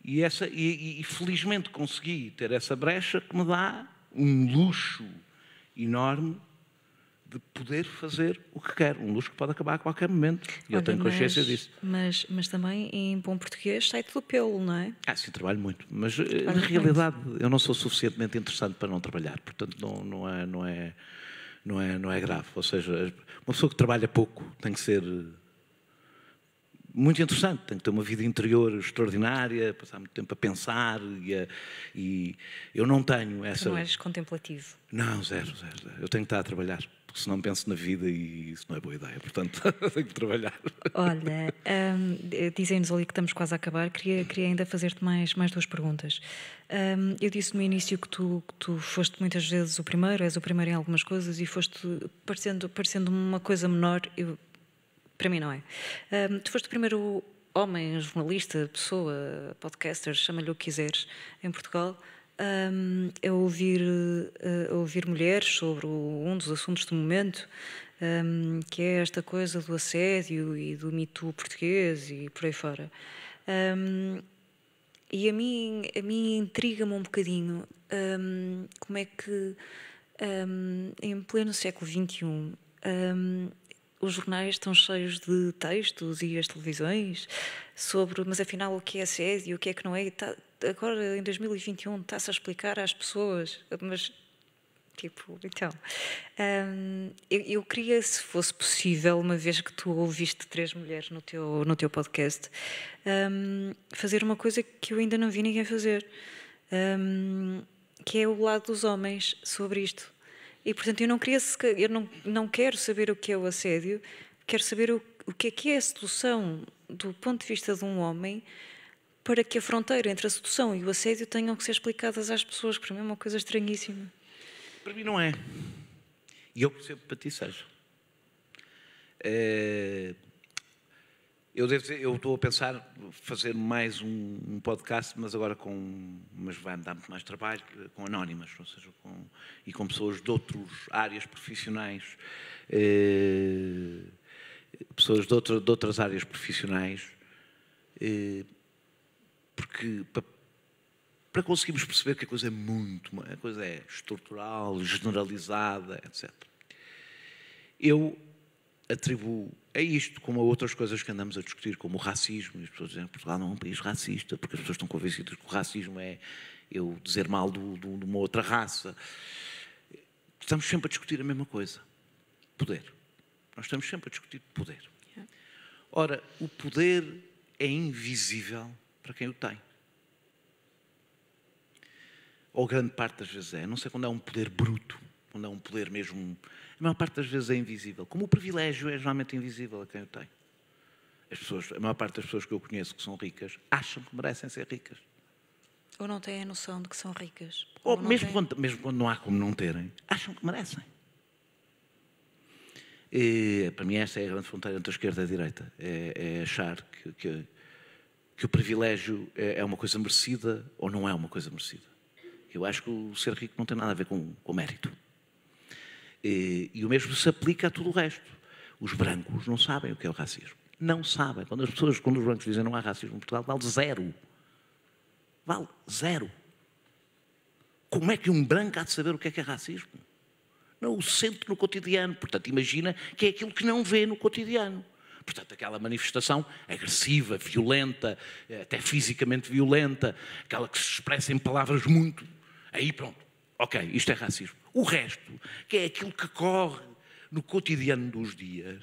E, essa, e, e felizmente consegui ter essa brecha que me dá um luxo enorme de poder fazer o que quer. Um luxo que pode acabar a qualquer momento. E eu tenho consciência mas, disso. Mas, mas também, em bom português, sai tudo pelo, não é? Ah, sim, trabalho muito. Mas, eh, trabalho na realidade, muito. eu não sou suficientemente interessante para não trabalhar. Portanto, não, não, é, não, é, não, é, não é grave. Ou seja, uma pessoa que trabalha pouco tem que ser eh, muito interessante, tem que ter uma vida interior extraordinária, passar muito tempo a pensar e, a, e eu não tenho essa. Tu não és contemplativo. Não, zero, zero, zero. Eu tenho que estar a trabalhar porque senão penso na vida e isso não é boa ideia. Portanto, tenho que trabalhar. Olha, um, eh, dizem-nos ali que estamos quase a acabar, queria, queria ainda fazer-te mais, mais duas perguntas. Um, eu disse no início que tu, que tu foste muitas vezes o primeiro, és o primeiro em algumas coisas e foste, parecendo, parecendo uma coisa menor, eu, para mim não é. Um, tu foste o primeiro homem, jornalista, pessoa, podcaster, chama-lhe o que quiseres, em Portugal um, a, ouvir, eh, a ouvir mulheres sobre um dos assuntos do momento, um, que é esta coisa do assédio e do mito português e por aí fora. Um, e a mim, a mim intriga-me um bocadinho como é que, em pleno século XXI, os jornais estão cheios de textos e as televisões sobre, mas afinal, o que é assédio, o que é que não é. Tá, agora, em 2021, está-se a explicar às pessoas, mas tipo, então. Hum, eu, eu, queria, se fosse possível, uma vez que tu ouviste três mulheres no teu, no teu podcast, hum, fazer uma coisa que eu ainda não vi ninguém fazer, hum, que é o lado dos homens sobre isto. E portanto eu não queria, eu não, não quero saber o que é o assédio, quero saber o, o que é que é a sedução do ponto de vista de um homem para que a fronteira entre a sedução e o assédio tenham que ser explicadas às pessoas, para mim é uma coisa estranhíssima. Para mim não é. E eu percebo para ti seja. É... Eu, devo dizer, eu estou a pensar fazer mais um, um podcast, mas agora com. Mas vai-me dar muito mais trabalho, com anónimas, ou seja, com, e com pessoas de outras áreas profissionais. Eh, pessoas de, de, outras áreas profissionais, eh, porque para, para conseguirmos perceber que a coisa é muito, a coisa é estrutural, generalizada, etc. Eu atribuo a isto, como a outras coisas que andamos a discutir, como o racismo, e as pessoas dizem que ah, Portugal não é um país racista, porque as pessoas estão convencidas que o racismo é eu dizer mal do, do, de uma outra raça. Estamos sempre a discutir a mesma coisa: poder. Nós estamos sempre a discutir poder. Ora, o poder é invisível para quem o tem. Ou grande parte das vezes é. Não sei quando é um poder bruto, quando é um poder mesmo a maior parte das vezes é invisível. Como o privilégio é geralmente invisível a quem o tem. As pessoas, a maior parte das pessoas que eu conheço que são ricas acham que merecem ser ricas. Ou não têm a noção de que são ricas. Ou, ou mesmo, quando, mesmo quando não há como não terem, acham que merecem. E, para mim, essa é a grande fronteira entre a esquerda e a direita. É, é achar que, que, que, o privilégio é, é, uma coisa merecida ou não é uma coisa merecida. Eu acho que o ser rico não tem nada a ver com, com mérito. E, eh, e o mesmo se aplica a tudo o resto. Os brancos não sabem o que é o racismo. Não sabem. Quando as pessoas, quando os brancos dizem não há racismo em Portugal, vale zero. Vale zero. Como é que um branco há de saber o que é que é racismo? Não o sente no cotidiano. Portanto, imagina que é aquilo que não vê no cotidiano. Portanto, aquela manifestação agressiva, violenta, eh, até fisicamente violenta, aquela que se expressa em palavras muito. Aí pronto, ok, isto é racismo. O resto, que é aquilo que corre no cotidiano dos dias,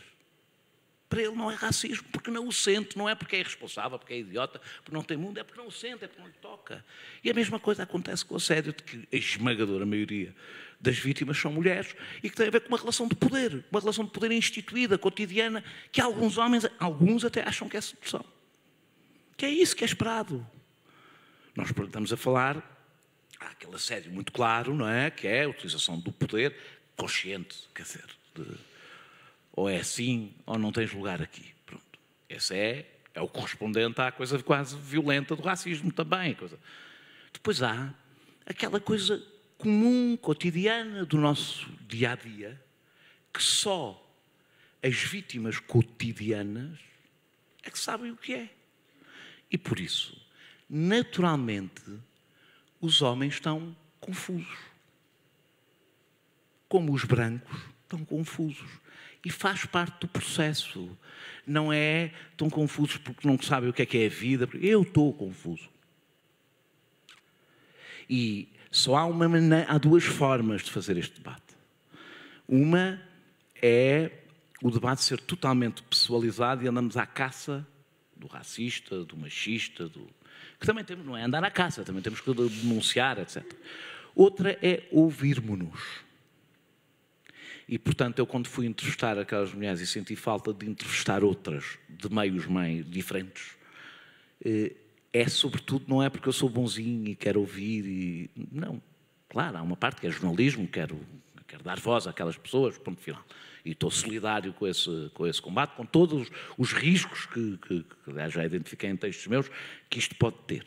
para ele não é racismo, porque não o sente, não é porque é irresponsável, porque é idiota, porque não tem mundo, é porque não o sente, é porque não lhe toca. E a mesma coisa acontece com o assédio, de que a esmagadora maioria das vítimas são mulheres e que tem a ver com uma relação de poder, uma relação de poder instituída, cotidiana, que alguns homens, alguns até acham que é sedução. Que é isso que é esperado. Nós estamos a falar há aquele assédio muito claro, não é? Que é a utilização do poder consciente, quer dizer, de, ou é assim ou não tens lugar aqui. Pronto. Esse é, é o correspondente à coisa quase violenta do racismo também. Coisa. Depois há aquela coisa comum, cotidiana do nosso dia a dia, que só as vítimas cotidianas é que sabem o que é. E por isso, naturalmente, os homens estão confusos. Como os brancos estão confusos. E faz parte do processo. Não é tão confusos porque não sabem o que é que é a vida. Eu estou confuso. E só há, uma maneira, há duas formas de fazer este debate. Uma é o debate ser totalmente pessoalizado e andamos à caça do racista, do machista, do que também temos, não é andar à caça, também temos que denunciar, etc. Outra é ouvirmos-nos. E, portanto, eu quando fui entrevistar aquelas mulheres e senti falta de entrevistar outras, de meios mais diferentes, eh, é sobretudo, não é porque eu sou bonzinho e quero ouvir e... Não. Claro, há uma parte que é jornalismo, quero, quero dar voz àquelas pessoas, ponto final e estou solidário com esse, com esse combate, com todos os riscos que, que, que já identifiquei em textos meus, que isto pode ter.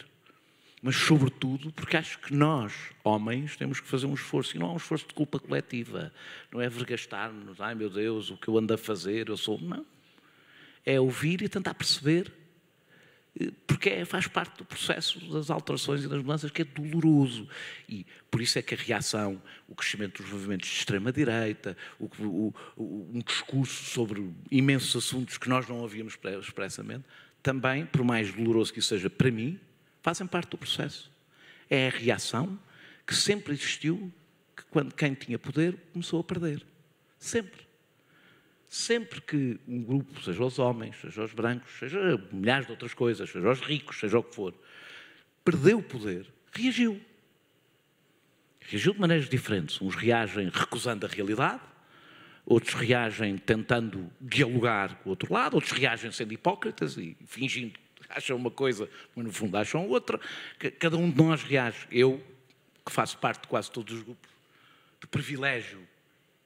Mas, sobretudo, porque acho que nós, homens, temos que fazer um esforço, e não é um esforço de culpa coletiva, não é vergastar-nos, ai meu Deus, o que eu ando a fazer, eu sou. Não. É ouvir e tentar perceber porque é, faz parte do processo das alterações e das mudanças que é doloroso. E por isso é que a reação, o crescimento dos movimentos de extrema-direita, um discurso sobre imensos assuntos que nós não ouvíamos expressamente, também, por mais doloroso que isso seja para mim, fazem parte do processo. É a reação que sempre existiu, que quando quem tinha poder começou a perder. Sempre sempre que um grupo, seja os homens, seja os brancos, seja milhares de outras coisas, seja os ricos, seja o que for, perdeu o poder, reagiu. Reagiu de maneiras diferentes. Uns reagem recusando a realidade, outros reagem tentando dialogar com o outro lado, outros reagem sendo hipócritas e fingindo que acham uma coisa, mas no fundo acham outra. Cada um de nós reage. Eu, que faço parte de quase todos os grupos de privilégio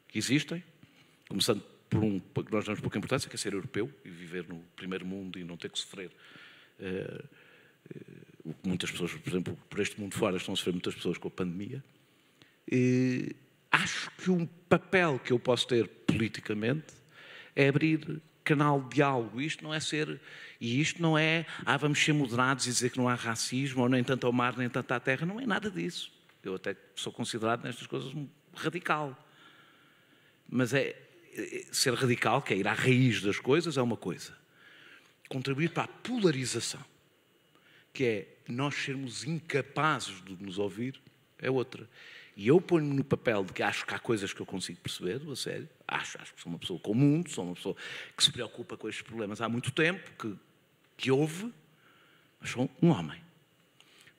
que existem, começando por um, que nós damos pouca importância, que é ser europeu e viver no primeiro mundo e não ter que sofrer. Eh, eh, o que muitas pessoas, por exemplo, por este mundo fora estão a sofrer muitas pessoas com a pandemia. Eh, acho que um papel que eu posso ter politicamente é abrir canal de diálogo. Isto não é ser. E isto não é. Ah, vamos ser moderados e dizer que não há racismo, ou nem tanto ao mar, nem tanto à terra. Não é nada disso. Eu até sou considerado nestas coisas radical. Mas é ser radical, que é ir à raiz das coisas, é uma coisa. Contribuir para a polarização, que é nós sermos incapazes de nos ouvir, é outra. E eu ponho-me no papel de que acho que há coisas que eu consigo perceber, a sério. Acho, acho que sou uma pessoa comum, sou uma pessoa que se preocupa com estes problemas há muito tempo, que, que ouve, mas sou um homem.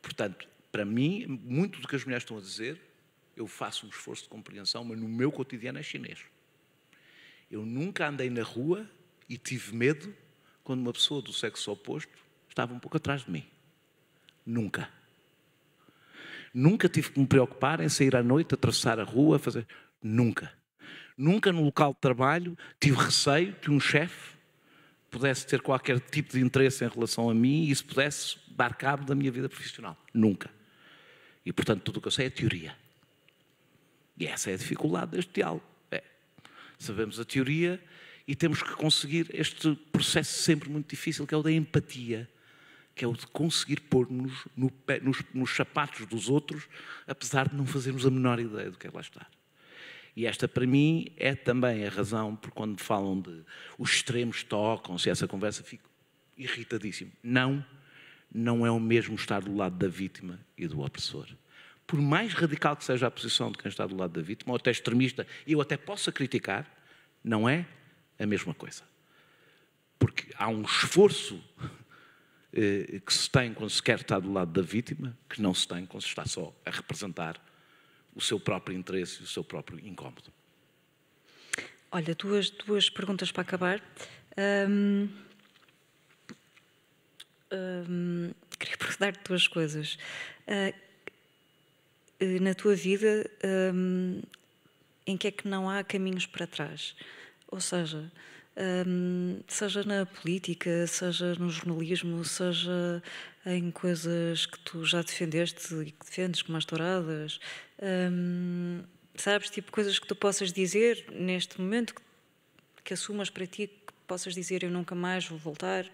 Portanto, para mim, muito do que as mulheres estão a dizer, eu faço um esforço de compreensão, mas no meu cotidiano é chinês. Eu nunca andei na rua e tive medo quando uma pessoa do sexo oposto estava um pouco atrás de mim. Nunca. Nunca tive que me preocupar em sair à noite, atravessar a rua, fazer. Nunca. Nunca no local de trabalho tive receio que um chefe pudesse ter qualquer tipo de interesse em relação a mim e isso pudesse dar cabo da minha vida profissional. Nunca. E portanto, tudo o que eu sei é teoria. E essa é a dificuldade deste diálogo sabemos a teoria e temos que conseguir este processo sempre muito difícil, que é o da empatia, que é o de conseguir pôr-nos no nos, nos sapatos dos outros, apesar de não fazermos a menor ideia do que é lá estar. E esta, para mim, é também a razão por quando falam de os extremos tocam-se, essa conversa, fico irritadíssimo. Não, não é o mesmo estar do lado da vítima e do opressor por mais radical que seja a posição de quem está do lado da vítima, ou até extremista, eu até possa criticar, não é a mesma coisa. Porque há um esforço eh, que se tem quando se quer estar do lado da vítima, que não se tem quando se está só a representar o seu próprio interesse e o seu próprio incómodo. Olha, duas, duas perguntas para acabar. Hum, hum, queria perguntar duas coisas. Uh, eh, na tua vida um, ehm, em que é que não há caminhos para trás. Ou seja, um, ehm, seja na política, seja no jornalismo, seja em coisas que tu já defendeste e que defendes como as touradas, um, ehm, sabes, tipo coisas que tu possas dizer neste momento que, que assumas para ti possas dizer eu nunca mais vou voltar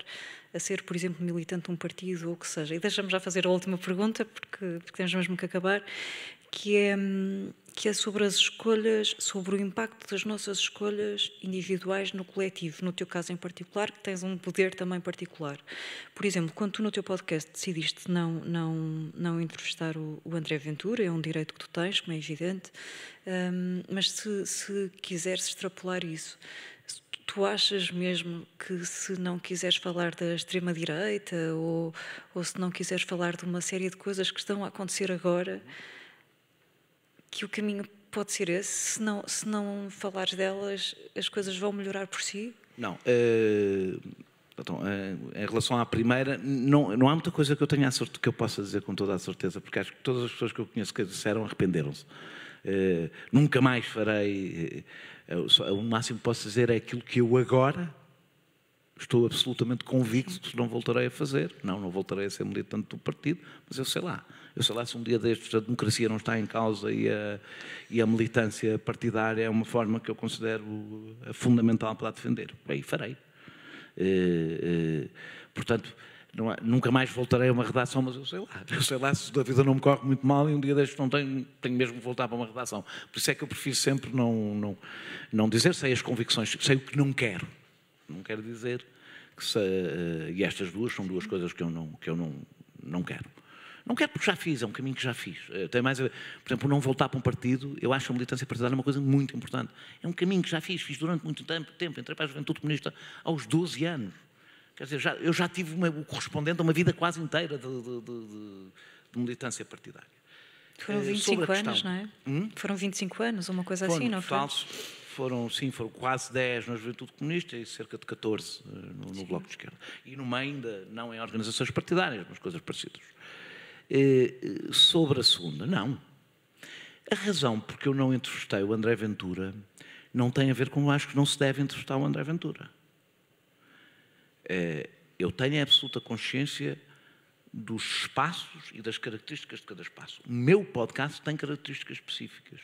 a ser, por exemplo, militante de um partido ou o que seja? E deixa-me já fazer a última pergunta, porque, porque temos mesmo que acabar, que é, que é sobre as escolhas, sobre o impacto das nossas escolhas individuais no coletivo, no teu caso em particular, que tens um poder também particular. Por exemplo, quando tu no teu podcast decidiste não, não, não entrevistar o, o André Ventura, é um direito que tu tens, como é evidente, um, mas se, se quiseres extrapolar isso, tu achas mesmo que se não quiseres falar da extrema-direita ou, ou se não quiseres falar de uma série de coisas que estão a acontecer agora, que o caminho pode ser esse? Se não, se não falares delas, as coisas vão melhorar por si? Não. Uh, então, uh, em relação à primeira, não, não há muita coisa que eu tenha a que eu possa dizer com toda a certeza, porque acho que todas as pessoas que eu conheço que disseram arrependeram-se. Eh, nunca mais farei. Eh, eh, o máximo que posso dizer é aquilo que eu agora estou absolutamente convicto que não voltarei a fazer. Não, não voltarei a ser militante do partido, mas eu sei lá. Eu sei lá se um dia destes a democracia não está em causa e a, e a militância partidária é uma forma que eu considero fundamental para defender. Bem, farei. Uh, portanto, não, é? nunca mais voltarei a uma redação, mas eu sei lá. Eu sei lá se da vida não me corre muito mal e um dia deste não tenho, tenho mesmo que voltar para uma redação. Por isso é que eu prefiro sempre não, não, não dizer, sei as convicções, sei o que não quero. Não quero dizer que se, eh, E estas duas são duas coisas que eu não, que eu não, não quero. Não quero porque já fiz, é um caminho que já fiz. Eh, tem mais ver, por exemplo, não voltar para um partido, eu acho a militância partidária uma coisa muito importante. É um caminho que já fiz, fiz durante muito tempo, tempo entrei para a Juventude Comunista aos 12 anos. Quer dizer, já, eu já tive uma, o correspondente a uma vida quase inteira de, de, de, de militância partidária. Foram 25 eh, questão, anos, não é? Hum? Foram 25 anos, uma coisa foram, assim, não foi? Falso, foram, sim, foram quase 10 na Juventude Comunista e cerca de 14 eh, no, no Bloco de Esquerda. E numa ainda, não em organizações partidárias, mas coisas parecidas. Eh, sobre a segunda, não. A razão porque eu não entrevistei o André Ventura não tem a ver com eu acho que não se deve entrevistar o André Ventura. É, eu tenho a absoluta consciência dos espaços e das características de cada espaço. O meu podcast tem características específicas.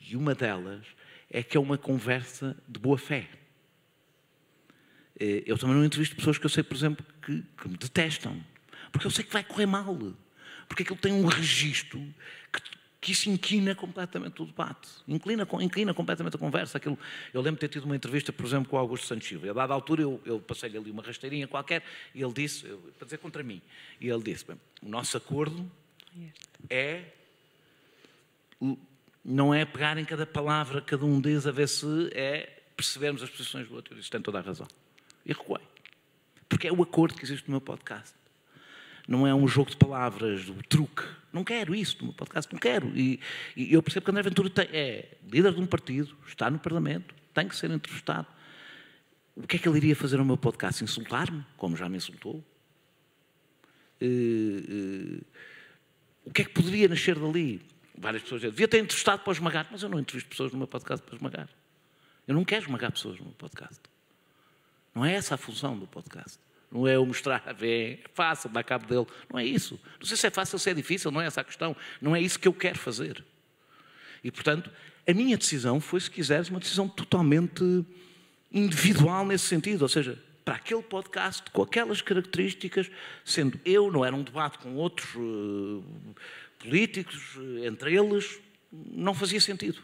E uma delas é que é uma conversa de boa fé. É, eu também não entrevisto pessoas que eu sei, por exemplo, que, que me detestam. Porque eu sei que vai correr mal. Porque aquilo tem um registro que que isso inclina completamente o debate, inclina, inclina completamente a conversa. Aquilo, eu lembro de ter tido uma entrevista, por exemplo, com o Augusto Santos Silva. A dada altura eu, eu passei-lhe ali uma rasteirinha qualquer e ele disse, eu, para dizer contra mim, e ele disse, bem, o nosso acordo é não é pegar em cada palavra cada um diz a ver se é percebermos as posições do outro. Eu disse, tem toda a razão. E recuei. Porque é o acordo que existe no meu podcast não é um jogo de palavras, do truque. Não quero isso no meu podcast, não quero. E, e eu percebo que André Ventura tem, é líder de um partido, está no Parlamento, tem que ser entrevistado. O que é que ele iria fazer no meu podcast? Insultar-me, como já me insultou? Eh, eh, o que é que poderia nascer dali? Várias pessoas dizem, devia ter entrevistado para esmagar, mas eu não entrevisto pessoas no meu podcast para esmagar. Eu não quero esmagar pessoas no meu podcast. Não é essa a função do podcast. Não é eu mostrar é, a fé, é fácil dar cabo dele. Não é isso. Não sei se é fácil ou se é difícil, não é essa a questão. Não é isso que eu quero fazer. E, portanto, a minha decisão foi, se quiseres, uma decisão totalmente individual nesse sentido. Ou seja, para aquele podcast, com aquelas características, sendo eu, não era um debate com outros uh, políticos, eh, entre eles, não fazia sentido.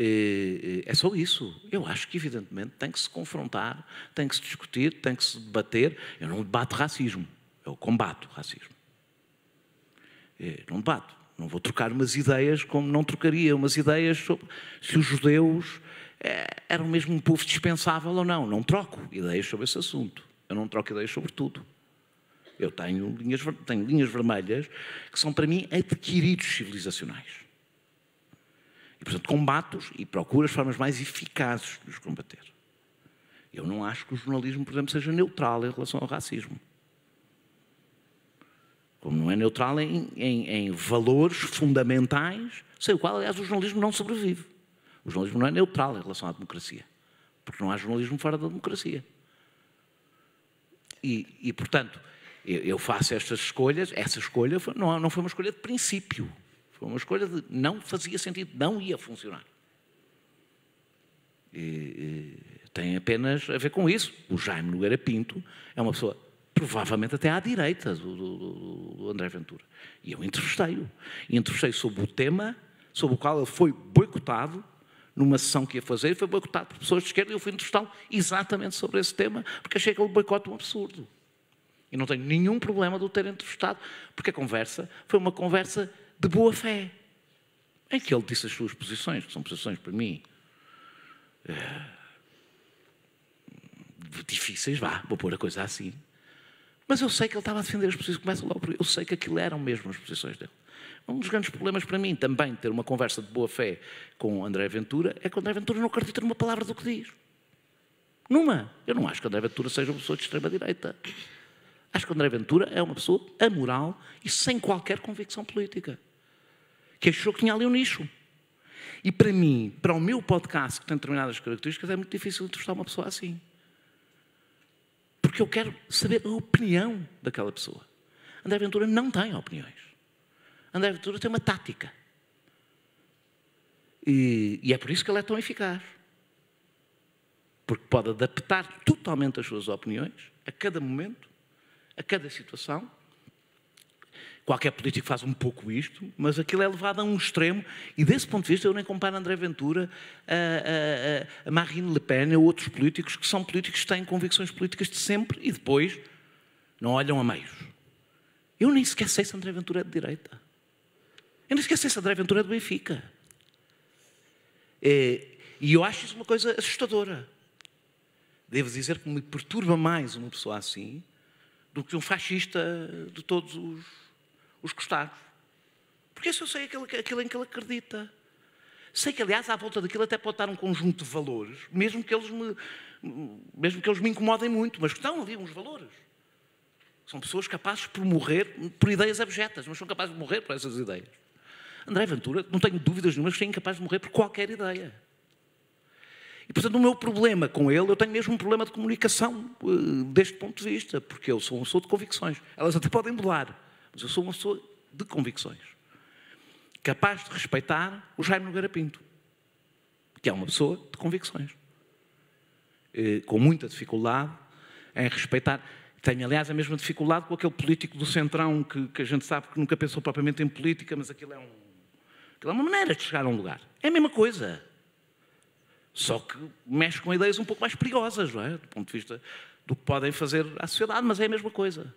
É, é, é só isso. Eu acho que, evidentemente, tem que se confrontar, tem que se discutir, tem que se debater. Eu não debato racismo, eu combato racismo. É, não debato. Não vou trocar umas ideias como não trocaria umas ideias sobre se os judeus eram mesmo um povo dispensável ou não. Não troco ideias sobre esse assunto. Eu não troco ideias sobre tudo. Eu tenho linhas, tenho linhas vermelhas que são, para mim, adquiridos civilizacionais. E, portanto, combate-os e procura as formas mais eficazes de os combater. Eu não acho que o jornalismo, por exemplo, seja neutral em relação ao racismo. Como não é neutral em, em, em valores fundamentais, sem o qual, aliás, o jornalismo não sobrevive. O jornalismo não é neutral em relação à democracia. Porque não há jornalismo fora da democracia. E, e portanto, eu, eu faço estas escolhas. Essa escolha foi, não, não foi uma escolha de princípio. Foi uma escolha de não fazia sentido, não ia funcionar. E, e, tem apenas a ver com isso. O Jaime Nogueira Pinto é uma pessoa provavelmente até à direita do, do, do André Ventura. E eu entrevistei-o. Entrevistei sobre o tema sobre o qual ele foi boicotado numa sessão que ia fazer, e foi boicotado por pessoas de esquerda, e eu fui entrevistá-lo exatamente sobre esse tema, porque achei aquele boicote um absurdo. E não tenho nenhum problema de o ter entrevistado, porque a conversa foi uma conversa de boa fé, em é que ele disse as suas posições, que são posições para mim eh, difíceis, vá, vou pôr a coisa assim. Mas eu sei que ele estava a defender as posições, começa logo por eu sei que aquilo eram mesmo as posições dele. Um dos grandes problemas para mim também ter uma conversa de boa fé com André Ventura é que André Ventura não acredita numa palavra do que diz. Numa. Eu não acho que André Ventura seja uma pessoa de extrema-direita. Acho que André Ventura é uma pessoa amoral e sem qualquer convicção política que achou que tinha ali um nicho. E para mim, para o meu podcast que tem determinadas características, é muito difícil entrevistar uma pessoa assim. Porque eu quero saber a opinião daquela pessoa. André Ventura não tem opiniões. André Ventura tem uma tática. E, e é por isso que ele é tão eficaz. Porque pode adaptar totalmente as suas opiniões a cada momento, a cada situação Qualquer político faz um pouco isto, mas aquilo é levado a um extremo, e desse ponto de vista eu nem comparo André Ventura a, a, a Marine Le Pen ou outros políticos que são políticos que têm convicções políticas de sempre e depois não olham a meios. Eu nem sequer sei se André Ventura é de direita. Eu nem sequer sei se André Ventura é do Benfica. É, e eu acho isso uma coisa assustadora. Devo dizer que me perturba mais uma pessoa assim do que um fascista de todos os os costados. Porque isso eu sei aquilo, aquilo em que ele acredita. Sei que, aliás, à volta daquilo até pode estar um conjunto de valores, mesmo que eles me, mesmo que eles me incomodem muito, mas estão ali uns valores. São pessoas capazes por morrer por ideias abjetas, mas são capazes de morrer por essas ideias. André Ventura, não tenho dúvidas nenhuma, que é incapaz de morrer por qualquer ideia. E, portanto, o meu problema com ele, eu tenho mesmo um problema de comunicação eh, deste ponto de vista, porque eu sou um sou de convicções. Elas até podem mudar, mas eu sou uma pessoa de convicções. Capaz de respeitar o Jaime Nogueira Pinto, que é uma pessoa de convicções. Eh, com muita dificuldade em respeitar. Tenho, aliás, a mesma dificuldade com aquele político do Centrão que, que a gente sabe que nunca pensou propriamente em política, mas aquilo é, um, aquilo é uma maneira de chegar a um lugar. É a mesma coisa. Só que mexe com ideias um pouco mais perigosas, não é? Do ponto de vista do que podem fazer à sociedade, mas é a mesma coisa.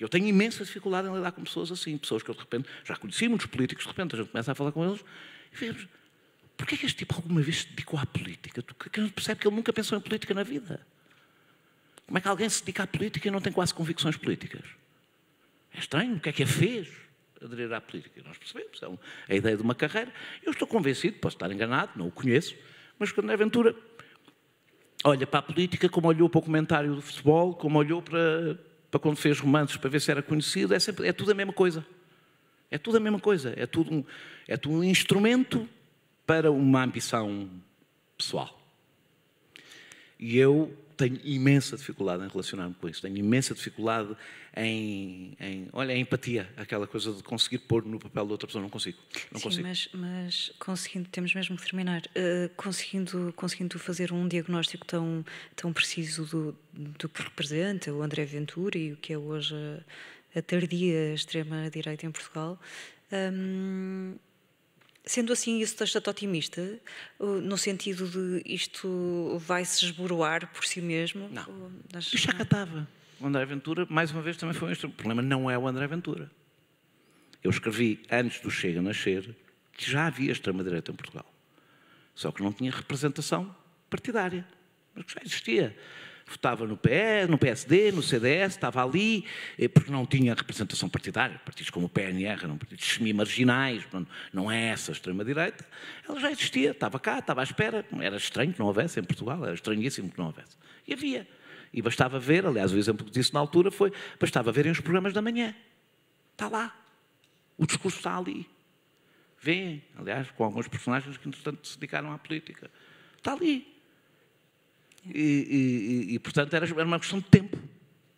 Eu tenho imensa dificuldade em lidar com pessoas assim, pessoas que eu de repente já conheci, muitos políticos, de repente a gente começa a falar com eles e vemos, porquê é que este tipo alguma vez se dedicou à política? Que a gente percebe que ele nunca pensou em política na vida. Como é que alguém se dedica à política e não tem quase convicções políticas? É estranho, o que é que a fez aderir à política? Nós percebemos, é um, é a ideia de uma carreira. Eu estou convencido, posso estar enganado, não o conheço, mas quando é aventura olha para a política como olhou para o comentário do futebol, como olhou para para quando fez romances para ver se era conhecido, é, sempre, é tudo a mesma coisa. É tudo a mesma coisa. É tudo um, é tudo um instrumento para uma ambição pessoal. E eu tenho imensa dificuldade em relacionar-me com isso, tenho imensa dificuldade em, em olha, em empatia, aquela coisa de conseguir pôr no papel da outra pessoa, não consigo. Não Sim, consigo. Mas, mas conseguindo, temos mesmo que terminar, uh, conseguindo, conseguindo fazer um diagnóstico tão, tão preciso do, do que representa o André Ventura e o que é hoje a, a tardia extrema-direita em Portugal. Um, ehm, Sendo assim, isso está otimista? No sentido de isto vai se esboroar por si mesmo? Não. Nas... Isto já catava. O André Ventura, mais uma vez, também foi um instrumento. O problema não é o André Ventura. Eu escrevi, antes do Chega nascer, que já havia extrema-direita em Portugal. Só que não tinha representação partidária. Mas já existia votava no PS, no PSD, no CDS, estava ali, eh, porque não tinha representação partidária. Partidos como o PNR eram partidos semi-marginais, não é essa a extrema-direita. Ela já existia, estava cá, estava à espera. Era estranho que não houvesse em Portugal, era estranhíssimo que não houvesse. E havia. E bastava ver, aliás, o exemplo que disse na altura foi: bastava verem os programas da manhã. Está lá. O discurso está ali. Vêem, aliás, com alguns personagens que, entretanto, se dedicaram à política. Está ali. E, e, e, portanto, era, uma questão de tempo.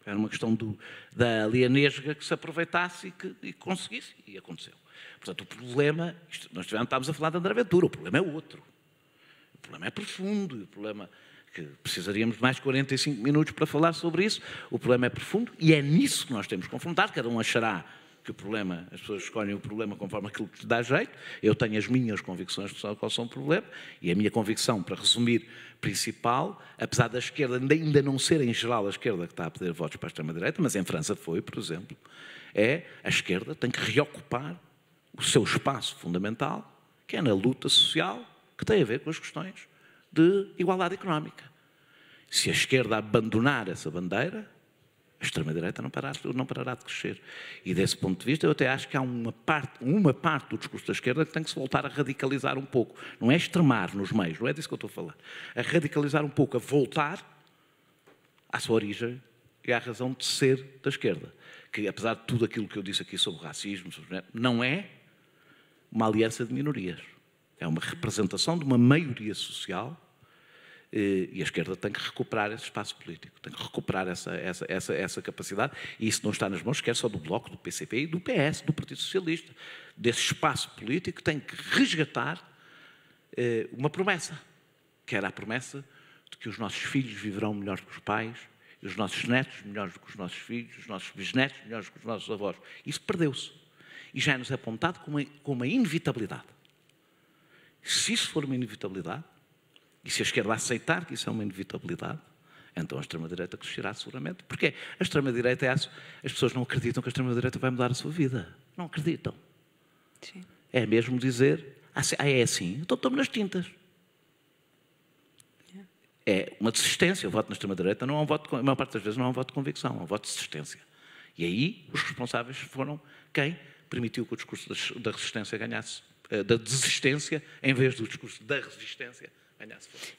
Era uma questão do, da alienesga que se aproveitasse e que e conseguisse. E aconteceu. Portanto, o problema, isto, nós estávamos a falar da André o problema é outro. O problema é profundo, o problema é que precisaríamos de mais 45 minutos para falar sobre isso. O problema é profundo e é nisso que nós temos que confrontar. Cada um achará que o problema, as pessoas escolhem o problema conforme aquilo que lhes dá jeito, eu tenho as minhas convicções sobre qual são o problema, e a minha convicção, para resumir, principal, apesar da esquerda ainda não ser em geral a esquerda que está a pedir votos para a extrema-direita, mas em França foi, por exemplo, é a esquerda tem que reocupar o seu espaço fundamental, que é na luta social, que tem a ver com as questões de igualdade económica. Se a esquerda abandonar essa bandeira, a extrema-direita não parará, não parará de crescer. E desse ponto de vista, eu até acho que há uma parte, uma parte do discurso da esquerda que tem que se voltar a radicalizar um pouco. Não é extremar nos meios, não é disso que eu estou a falar. A é radicalizar um pouco, a voltar à sua origem e à razão de ser da esquerda. Que, apesar de tudo aquilo que eu disse aqui sobre racismo, sobre... não é uma aliança de minorias. É uma representação de uma maioria social e a esquerda tem que recuperar esse espaço político, tem que recuperar essa, essa, essa, essa capacidade, e isso não está nas mãos sequer só do Bloco, do PCP e do PS, do Partido Socialista. Desse espaço político tem que resgatar eh, uma promessa, que era a promessa de que os nossos filhos viverão melhor que os pais, e os nossos netos melhores do que os nossos filhos, os nossos bisnetos melhores do que os nossos avós. Isso perdeu-se. E já é-nos apontado como uma, como uma inevitabilidade. Se isso for uma inevitabilidade, e se a esquerda aceitar que isso é uma inevitabilidade, então a extrema-direita crescerá seguramente. Porquê? A extrema-direita é a... As pessoas não acreditam que a extrema-direita vai mudar a sua vida. Não acreditam. Sim. É mesmo dizer, ah, ah é assim, então estamos nas tintas. É. é uma desistência. O voto na extrema-direita não é um voto, a maior parte das vezes não é um voto de convicção, é um voto de desistência. E aí os responsáveis foram quem permitiu que o discurso da resistência ganhasse, eh, da desistência, em vez do discurso da resistência,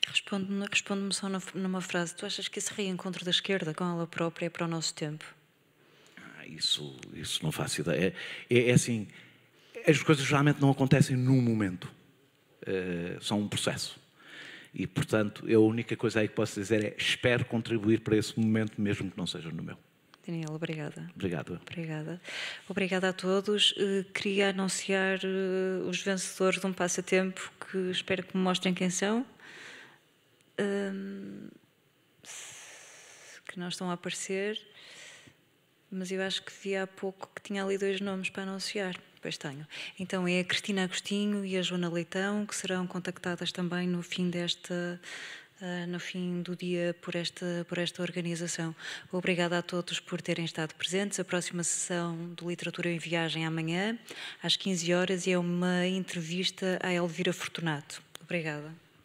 respondo Responde-me responde só numa frase. Tu achas que esse reencontro da esquerda com ela própria é para o nosso tempo? Ah, isso, isso não faço ideia. É, é, é assim, as coisas geralmente não acontecem num momento. Eh, são um processo. E, portanto, eu, a única coisa aí que posso dizer é espero contribuir para esse momento, mesmo que não seja no meu. Daniel, obrigada. Obrigado. Obrigada. Obrigada a todos. Eh, queria anunciar eh, os vencedores de um passatempo que espero que me mostrem quem são um, que não estão a aparecer, mas eu acho que vi há pouco que tinha ali dois nomes para anunciar. Pois tenho. Então é a Cristina Agostinho e a Joana Leitão, que serão contactadas também no fim desta Uh, no fim do dia por esta, por esta organização. Obrigada a todos por terem estado presentes. A próxima sessão do Literatura em Viagem é amanhã, às 15 horas, e é uma entrevista à Elvira Fortunato. Obrigada.